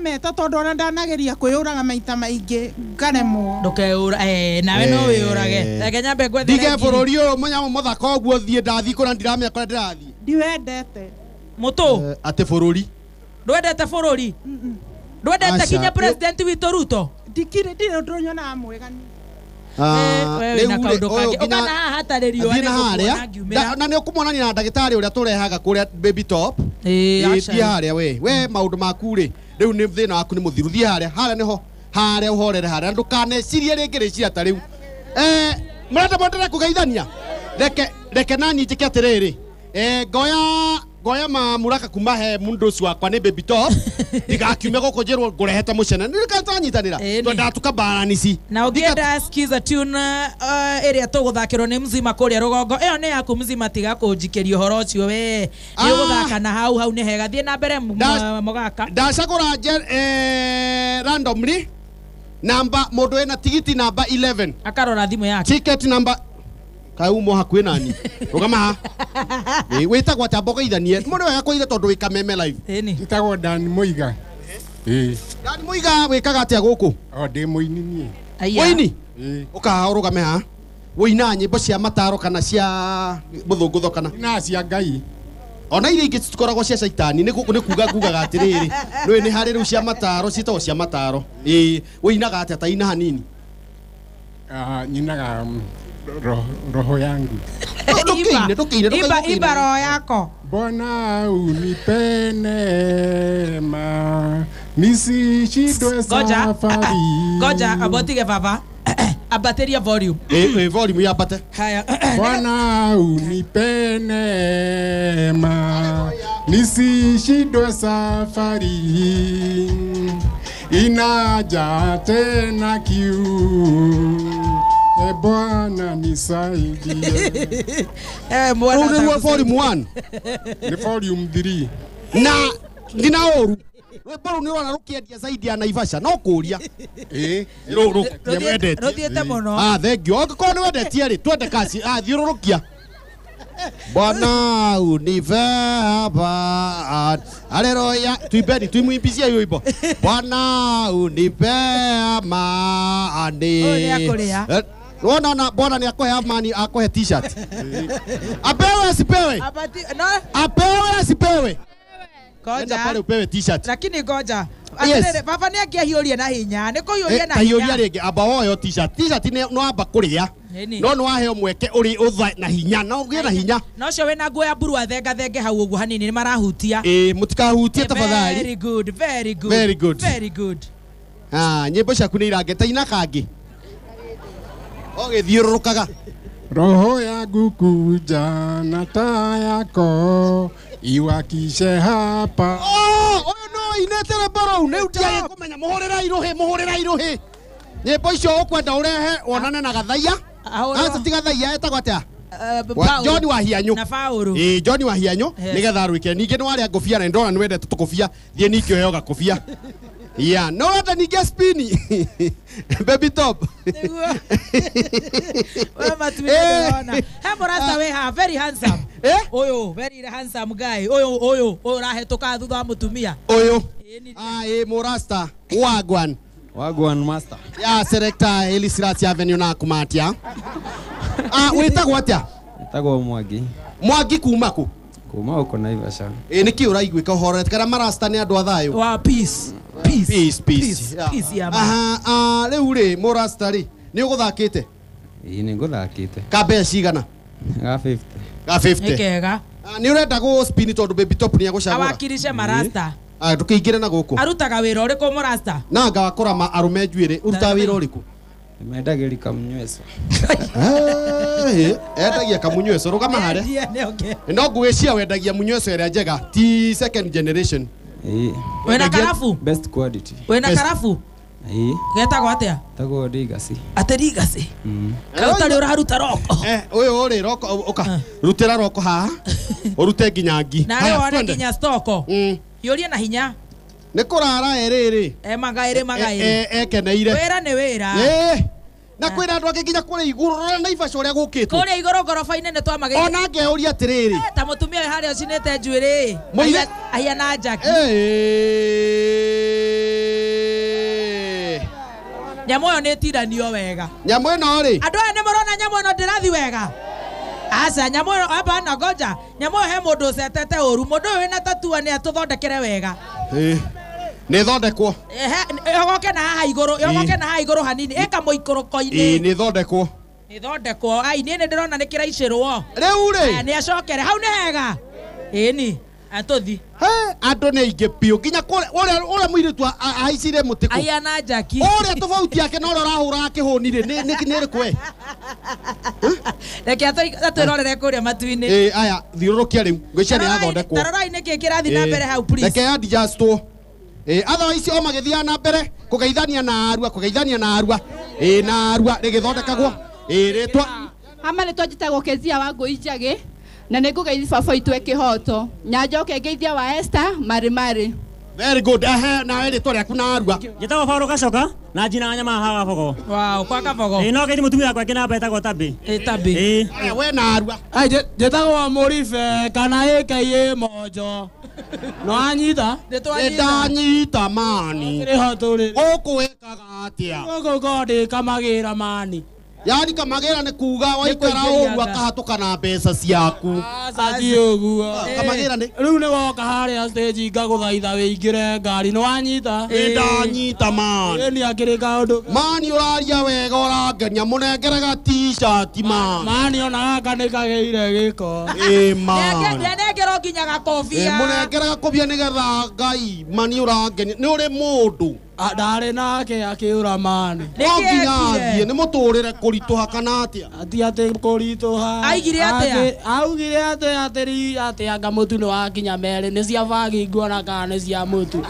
meta tondu ona ndanageria kwiyuraga maita maingi ngaremwo ndukeyura nawe no wiyurage reke nyambe ngwethere ndige bururi uyu munyamo muthaka guo thie ndathii kuna ndiramenya kuria ndirathii ndiwendete mutu ati bururi ndwendete bururi ndwendete kinya president witu ruto ndikiri ndirä ndå nyonaga mwegani oh, na nä å kå monania na ndagä tarä å rä a tå rehaga kå rä a harä a we we maå ndå maku rä riu ni thina waku ni muthiru thie haria haria niho haria uhorere haria ndukanecirie ringi cia ta riu eh murenda mwendere kugeithania reke reke nani njike atiriri eh ngoya ngoya ma muraka kuma he mundu ucio wakwa ni baby top ndigakiume guku njirwo ngurehete mucene nikatanyitanira twenda tukabaranisi na ungienda skiza tune iria uh, tuguthakirwo ni mzima kuria rugongo iyo ni yaku mzima tiga kunjikiria uhoro ucio we ah! ni uguthaka na hau hau ni hega thie na mbere mugaka ndacagura eh, randomly namba mundu ena tigiti namba 11 akarora thimu yake ticket number kaä umo hakuä nani rå gama wä tagwo atä mboga ithanie må nä wega kå iga tondå live kameme ntagwo ndani dan moiga eh dan moiga wä kaga atä a gå kå ndä må ini ni må ini eh kaha å rå game ha wå ina nyä mbo cia mataro kana sia må thå tho kana na sia ngai ona iria ingä citikoragwo cia caitani nä kuga ngugaga atä rä rä rä ni harä rä u cia mataro citagwo cia mataro ä we inaga atä a ta ina hanini Ah, uh, um, roho, roho yangu iba, iba roho yako Bwana unipe neema nisishindwe safari. Ngoja abotige baba ambateria volume. Eh, eh, volume yambate. Haya. Bwana unipe neema nisishindwe safari inaja tena kiu Bwana nisaidie. Eh, mwana. Ndio volume 1. Ni volume 3. Na ndina oru rwimbo rå nä rona rå zaidi ya naivasha no kå ria rå thiäte må no thengio angä korwo nä wendetie rä twende kasi athiå ah, rå bwana unibeba aleluya tuimbeni tuimwimbicie hiyo imbo bwana unibea maani Unaona na bora ni akohe amani akohe t-shirt. Apewe asipewe? Apati, no. Apewe asipewe? Ngoja. Enda pale upewe t-shirt. Lakini goja. Yes. Baba ni angiahiuria na hinya. Ni kuhiuria eh, na hinya. Hiuria rĩngĩ amba woyo t-shirt. T-shirt ni no amba kũrĩa. No no aheo mweke uri utha na hinya no ugie na hinya. No cio na nguo ya buru athenga thenge hau uguo hanini ni marahutia. Eh mutikahutie tafadhali. Very good, very good. Very good. Very good. Ah, nyimbo ciaku ni irangeta ina kangi ũgĩthiũrũrũkaga roho yangu kuja na taa yako iwakishe hapa oh, ũyũ no inete rwĩmbo rũu må hå rä ra irå hä nyä mbo icio ũkwenda ũrehe wonane na gathaia ti gathaia etagwo atĩa uh, John Wahianyu na nä getha John ke ningä nä warä a ngå bia na ndona nĩndona nĩwendete tũkobia thiĩ ningĩ kå bia Yeah, no hata ni guest Baby top. Wewe matu unaona. Hebo rasta we ha very handsome. Eh? Oyo, very handsome guy. Oyo, oyo, oyo rahetoka thutha wa mutumia. Oyo. Ah, eh morasta. Wagwan. Wagwan master. Yeah, selector Eli Sirati Avenue na kumatia. Ah, wetagwo atia? Wetagwo mwagi. Mwagi kuma ku? na hivyo sana. Eh, niki uraiguika uhorete kana marasta ni andu a thayo. Wa peace rä u rä må rä nä å gå thakä te nä ngå thakä te kambea cigana kega ah, nä å renda gå tondå nä agå cagårawakirishe marasta ah, tå kä ingä re na gå kå arutaga wä ra å rä kå må rasta na ngagakora ma arå me njuä rä urutaga wä ra å rä kå mendagä ri kamunyweco endagia kamunyweco rå gama harä no ngå gä cia wendagia munyweco ä rä a njega ti second generation wena karafu best quality wena karafu getagwo atä atä ndigasi kau tarä å raruta roko eh, yå rä roko eh. rutä ra roko haha å rute nginya ngi nawe wone nginya stoko mm. na hinya nä kå rara erä rä rä magaä rä ekeneire wä ra nä wä ra na eh. kwä na andå angä nginya kå rä igå rå rora naibaca å rä a gå kä two kå rä a igå rå ngoroba-inä nä twamagä ona ngä å ria atä rä eh, rä ta må tumia å yå harä a å cinä te njuä rä na njaki eh. nyamå ä yo nä tiranio wega nyamå ä no rä andå aya nä må rona nyamå ä no ndä rathi wega aca nyamå ä aba na goja nyamå ä yo he må ndå å cetete å ru må ndå å yå wä na tatua nä atå thondekere wega nä thondekwo na haha igå rå yogoke na haha igå hanini ä kamå ikå rå ko nä thondekwo nä thondekwo ai nä nä ndä rona nä kä raicä rwo rä u rä nä acokere hau nä hega ĩni atũthi andå nä aingä biå nginya å rä a må irä tu ahaicire må tä kå å rä a tå bauti yake na å rä a å rahå raga kä hå nirä nä rä kwe reke atwä rorere kå rä a matu-inä aya thiå rå rå kia rä u ngä cia nä yathondekwo tarorai nä kä kä rathi na hau reke yandijastwo eh otherwise o magithia na mbere kugeithania na arua kugeithania na arua eh na arua rigithondekagwo eh ritwa ama ritwa njitagwo kezia wa ngå injagä na nä ngå geithi baba itå e kä hoto nyanjoke ngeithia wa esta marä marä Very good. aha na ile tore kuna arua. wa Paulo Gachoka na njina nyama hawa bogo. Wow, kwa kabogo. Ĩ no gĩthi mũtumia wakwa kĩna mba ĩtagwo Tabi. Ĩ Tabi. Ĩ we na arua. Ai wa Mũribe kana e ĩkai mojo. No anyita? Ndanyita mani. Gũkũ ĩkaga atĩa? Gũkũ ngondĩ kamagira mani yani kamagira nä kuga waikara å akahatuka akahatå kana mbeca ciaku caci ah, å guo kamagira eh. rä u nä woka harä a stage ngagå thaitha wä ingä re ngari nä wanyita ä ndanyita mani ni akä rä kaå ndå mani å raria wega å rangenia må nengerega t-shirt man mani ona aka ni kagä ire gä ko nengero nginya gakobia må kobia nä getha ngai mani å rangenia nä å rä må ndå Ah, ndarä nake akä å ra no nginya athiä nä må tå rä re kå ritå ha kana atä a ti atä kå ritå ha aigire atä atä ri atä anga må tu nä wakinya merä nä cia bagi nguona kana nä cia må tu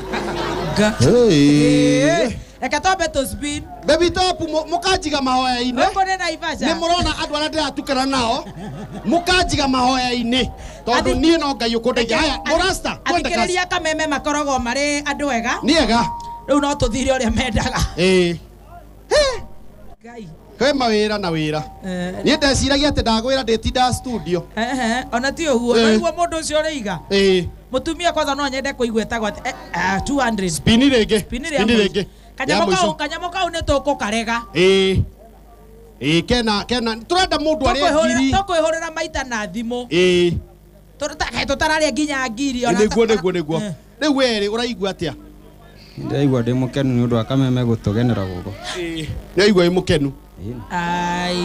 reke twambe tå bebitopu må kanjiga mahoya-inä nä må rona andå arä a ndä ratukana nao må kanjiga mahoya-inä tondå niä no ngai å kå ndeithia haya må rasta athikärä ria kameme makoragwo marä andå ega nä ega riu no tuthire uria mendaga eh ngai kwä mawä ra na wä ra niä ndeciragia atä ndagwä ra ndä tinda studio ona ti å guo naguo må ndå å cio rä iga må tumia kwatha no nyende kå igua etagwo spini rä ngä kanyamoka kau nä tå kå karega kena kena tå renda må ndå arä hå rä ra maita na thimå tå tararä a nginya ngiri nä guo nä guo nä guo eh. rä u werä å raigua atä ndiraigua ndi mukenu ni undu wa kameme nä guko ä må kenu ai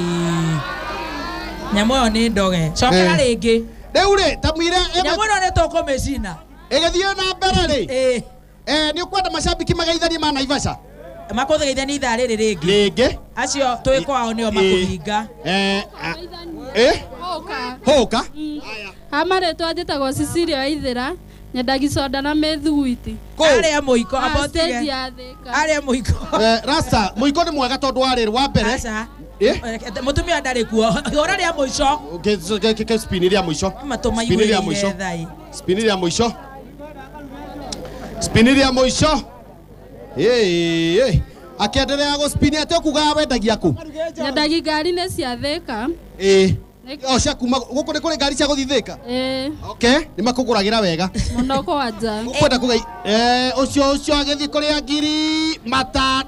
ä yo nä ndoge cokera rä riu ri ta mwire mä cina ä tukumicina igithio na mbere nä ni kwenda macambiki mageithanie ma naivasha makuthigeithania ithaa riri ringi ringi acio twi kwao nio makuhinga hoka amaretwa tagwo cicilia wa ra nyendagicoda na mĩthuiti arĩa mũiko arĩa muiko eh, rasa muiko ni mwega tondu warĩ wa mbere eh? eh, mutumia ndarä kuo ihåra rä a må ico rä a må ico rä a må ico rä a må ico rä a må ico akä enderea gå atä å kugaga wendagia kå nyendagia ngari ne ciathä eh o kuma gå kå nä kå rä ngari cia gå thithä okay nä makå gå ragä ra wega må kwanja gå kwenda kå gai å cio å cio agä thiä kå rä a ngiri mata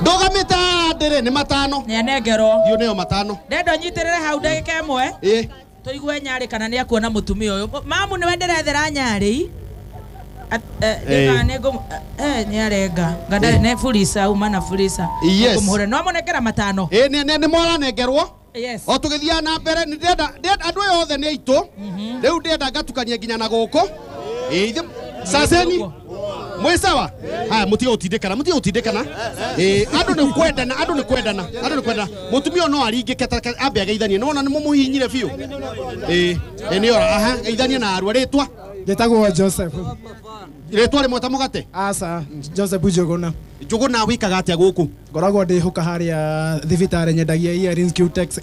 ndågamä te ndä rä nä matano nä anengerwo thiå nä yo matano ndendo nyitä rä re hau ndagä ka ä mwe tå igue nyarä kana nä akuona må tumia å yå mamu nä we ndä rethera nyarä i niarenga ngada ne na fulisa kumhura no monekera matano o tå gä thia na mbere andå aya othe nä aitå mhm. rä u ndä enda ngatukania nginya na gå kå saseni mwä sawa haya må tiga gå tindäkana må tiga gå tindäkana andå nä kwendana andå nä kwendana andå nä kwendana må tumia no aringä ke ambe ageithanie nä wona nä må må hinyire biå ä nä ora aha geithanie na arua rä twa ndetagwo joseph rätwa rä mweta må gate aca joseph njågåna njågåna na wikaga atä a gå kå ngoragwo ndä hå ka harä a thibitarä nyendagia e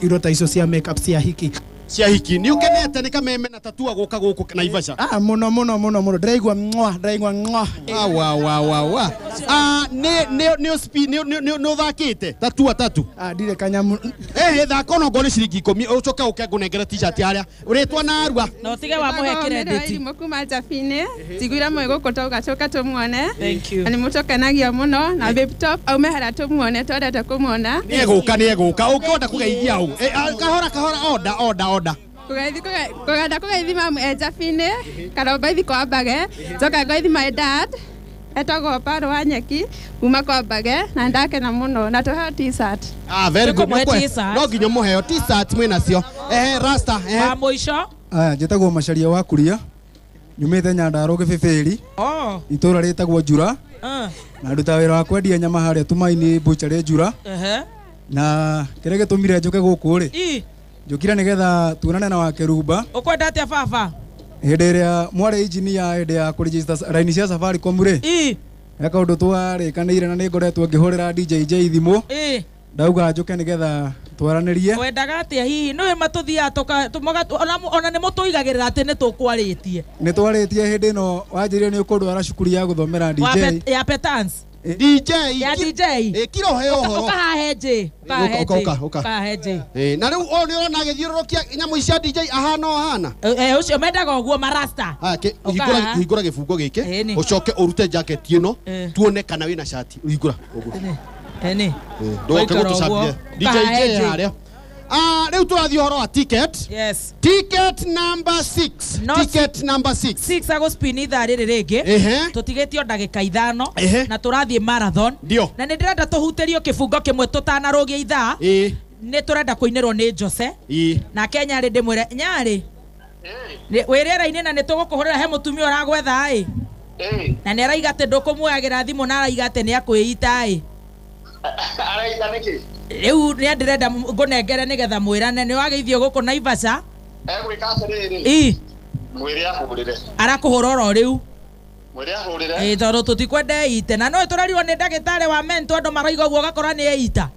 iro ta icio cia cia hiki cia hiki ni ukenete ni kameme na tatua guka guku naivasha ah muno muno muno muno ndiraigua ngwa ndiraigua ah, ngwa wa wa wa wa ah ne ne ne spi ne ne no thakite tatua tatu ah ndire kanyamu eh thaka no ngoni ciringi ikumi ucoke uke ngunengere t-shirt haria uritwa na arua tige wa muhe credit mukuma jabine tiguira mwego kota ugacoka tumuone thank you ani mucokanagia muno na babe top au mehara tumuone twendete kumuona ni eguka ni eguka ukonda kugeithia au eh, ah, kahora kahora oda oda boda kugenda kũgeithima ejabinĩ kana mbaithi kwa mbage njoka ngoithima edad etagwo paru wa nyeki kuma kwa mbage na ndakena mũno na tũheo t-shirt ah very good no nginya mũheo t-shirt mwĩ nacio ehe rasta ehe wa mũico aya njĩtagwo macaria wa kuria nyumĩte nyandarũ gĩbĩbĩri oh. itũra rĩtagwo njura ah. na nduta wĩra wa kwendia nyama harĩa tumaini mbũcarĩ njura uh -huh. na kĩrĩa gĩtũmire njũke gũkũ rĩ njukire nigetha tuonane na wake rumba ukwenda atia baba hindi iria mwarä injinia hindi ya kå raini cia safaricom rä he kaå ndå twarä kanä na nä ngoretwo ngä hå rä ra djj thimå ndauga njå ke nä getha twaranä rie wendaga atä a hihi nä ma tå thiaona nä må tå igagä rä ra atä nä tå kwarä tie nä twarä tie hä ndä ä no wanjä rire nä å kå ndwara cukuru ya gå thomera ya petance DJ ya DJ ĩkiro eh, he ka ka ũhoro ka njĩ ũkahahe njĩ na ona ũyũ nĩ ũrona agĩthiũrũrũkia nyamũ icia DJ ahana ũhana eh, eh, ũcio go guo marasta ha ah, ke igura igura hingũra gĩbungo gĩkĩ ũcoke ũrute jaketi ĩno tuone kana wĩna shati igura hingũra ũguo ndoke sabia DJ je harĩa Uh, ah, rä u tå rathiä å horo wa ticket yes. ticket number six. No ticket si number six. Six agå spin ithaa rä rä rä ngä tå tigä tio ndagä ka ithano na tå rathiä marathon Dio. na nä ndä renda tå rio kä bungo kä mwe tå tanarå gä ithaa nä tå renda kå inä rwo nä jose na kenya rä ndä mwä re nyarä wä rä erainä na nä tå gå kå hå rä ra he må tumia å ragwetha ä na nä araiga atä ndå kå muoyagä ra thimå na araiga atä nä akwä ita ä araita niki riu ni ndirenda ngunengere nigetha mwirane ni wageithio guku naivasa egwika atiriri i mwiri ahurire arakuhura oro riu mwiri ahurire ä tondå tå tikwende ite na no ä tå rarirwo nä ndagä tarä wa mento andå maraiga guo å gakora nä eita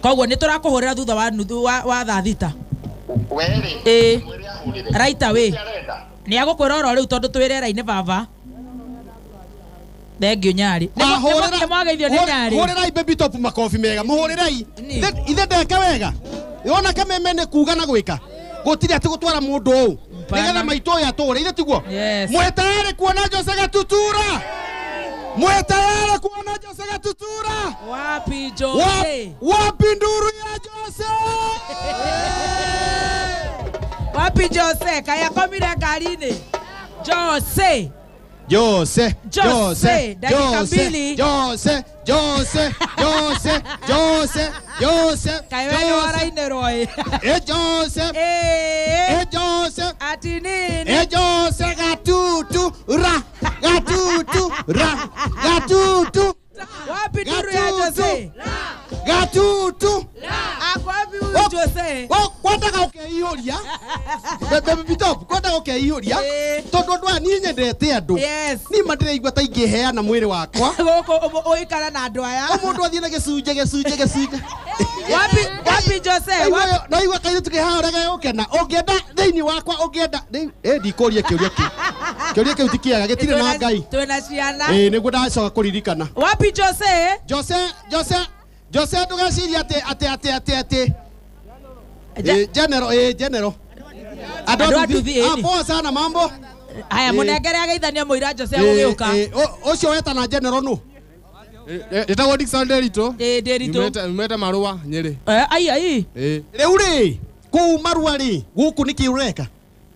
koguo nä tå rakå hå rä ra thutha wa nuthu wa thaa thita ä raita wä nä agå kwä ra oro rä u tondå twä rerainä baba thengio nyari nimwagaithio nä nyari makobi mega må ithe ndeke wega ona kameme kuga na gwä ka gå tirä gå twara må ndå å maitå atå ithe tiguo mwä kuona jose gatutura kuona jose gatutura wapi jose wapi nduru ya jose wapi jose kayakomire ngari jose José, José, José, José, José, José, Jose, Jose. Caiu melhor aí, Neroy. José, eh, Jose. É eh. eh, José, Atinini. É Jose, gatutu, ra, gatutu, ra, gatutu. Wapi duru ya Jose? Ra. gatutu ah, kwataka ũkeihũria bitobu kwataka ria eh. tondå andå aya niĩ nyendete andå niĩ ma ndĩraigua ta mwä rä wakwa gũkũ ũikara na andũ aya mũndũ athiĩ na gĩcunjĩ gĩcunjĩ gĩcunjĩ naigua å kĩhaorega gũkena ũngĩenda thĩinĩ wakwa kä ndikũria kĩũria kĩu kĩũria kĩu ti kĩega gĩtirĩ na ngai nä guo ndacoka kå ririkana jose jose jose ndugeciria atä atä atä atä atä eh, genero ä eh, genero andå athuthi ah, eh. poa sana mambo haya må nengere ageithania må ira jose gå gä å ka å cio wetana genero nå ätagwo dikson nderitå ndäritåmete marå a nyä rä ai ai rä u rä kå u marua rä gå kå nä kä å reka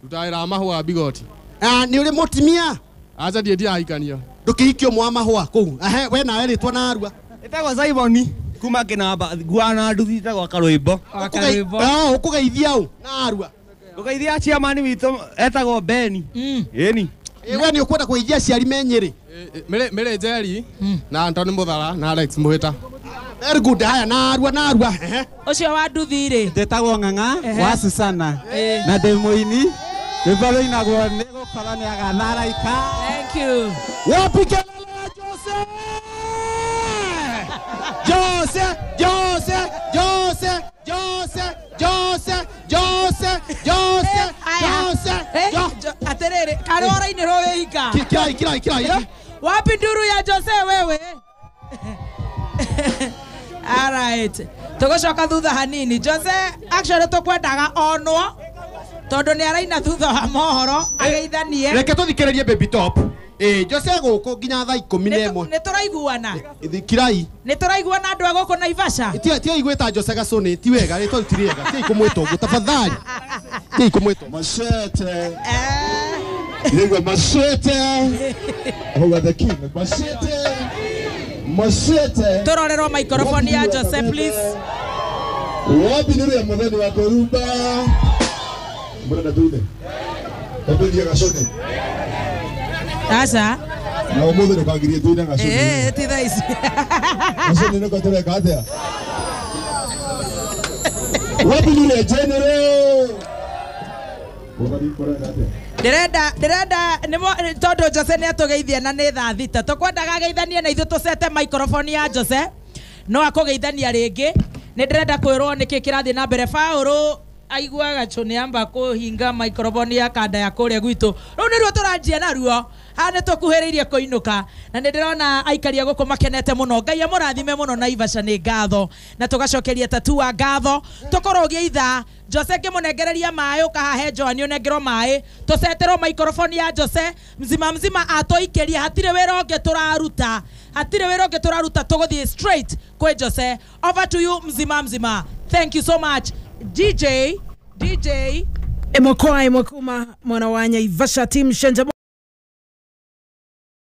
rutagä ra mahå a bigoti nä å rä må timia aca ndiä ndiahikania ndå kä hikio mwa mahå a kå u we nawe rä twa na arua ätagwo saiboni kuma kinamba guana ta nduthitagwa karwimbo ah, ukugeithia u na arua ngugeithia ciamani witu etagwo beni ĩni hmm. we nĩ ũkwenda kũgeithia aciari menyĩrĩ mĩrĩ jeri hmm. na antoni mũthara na alex mũhĩta very good haya na arua na arua ũcio wa nduthi rĩ ndĩtagwo ng'ang'a wa susana na ndĩ mũini rwĩmbo rũinagwo nĩ gũkorwo nĩ agatharaika wapike Jose, Jose, Jose, Jose, Jose, Jose, Jose, eh, Jose. Eh, Jose, Jose, Jose, Jose, Jose, Jose, Jose, Jose, ya Jose Jose, Jose, right. Tugocoka thutha hanini. Jose actually tukwendaga onwo tondu ni araina thutha wa mohoro eh, ageithanie. Reke tuthikiririe baby top ä njose gå kå nginya thaa ikå na ä mwe nä tå raiguana eh, eh, thikirai nä tå raiguana andå a gå kå naibaca eh, tiaigwä ta njose gacå ti wega rä twa rutiriega tiai kå mwä tå tafadhali tiai kå mwä tå macete Nigga, machete. Oh, the king. Machete. Machete. Tororero microphone ya Jose, please. Wapi nuru ya mwadhani wa Korumba. Mbona na tuine. Wapi nuru ya Kashone aca na umuthi ni kangirie tuina gacu eh ti tha ici gacu ni niko tureka atia wabulire general ndirenda ndirenda tondu jose ni atugeithie na ni thaa thita tukwendaga geithanie na ithu tucete microphone ya jose no akugeithania ringi ni ndirenda kwirwo niki kirathie na mbere bauru aiguaga chu ni amba kuhinga microphone ya kanda ya kuria gwitu riu niruo turanjia naruo ha nä tå kuhä rä irie kå inå ka na nä ndä rona aikaria gå kå makenete må no ngai amå rathime må no naivaca nä ngatho na tå gacokeria tatua ngatho tå korwo å gä itha Jose ngimunengereria joani ũkahahe Johani ũnengerwo maĩ tũceterwo maikoroboni ya Jose mzima mzima atũikĩria hatirĩ wĩra ũngĩ tũraruta hatirĩ wĩra ũngĩ tũraruta tũgũthiĩ straight kwĩ Jose over to you mzima mzima thank you so much DJ DJ ĩmwe kwa ĩmwe kuma mwana wa Naivasha team Shenja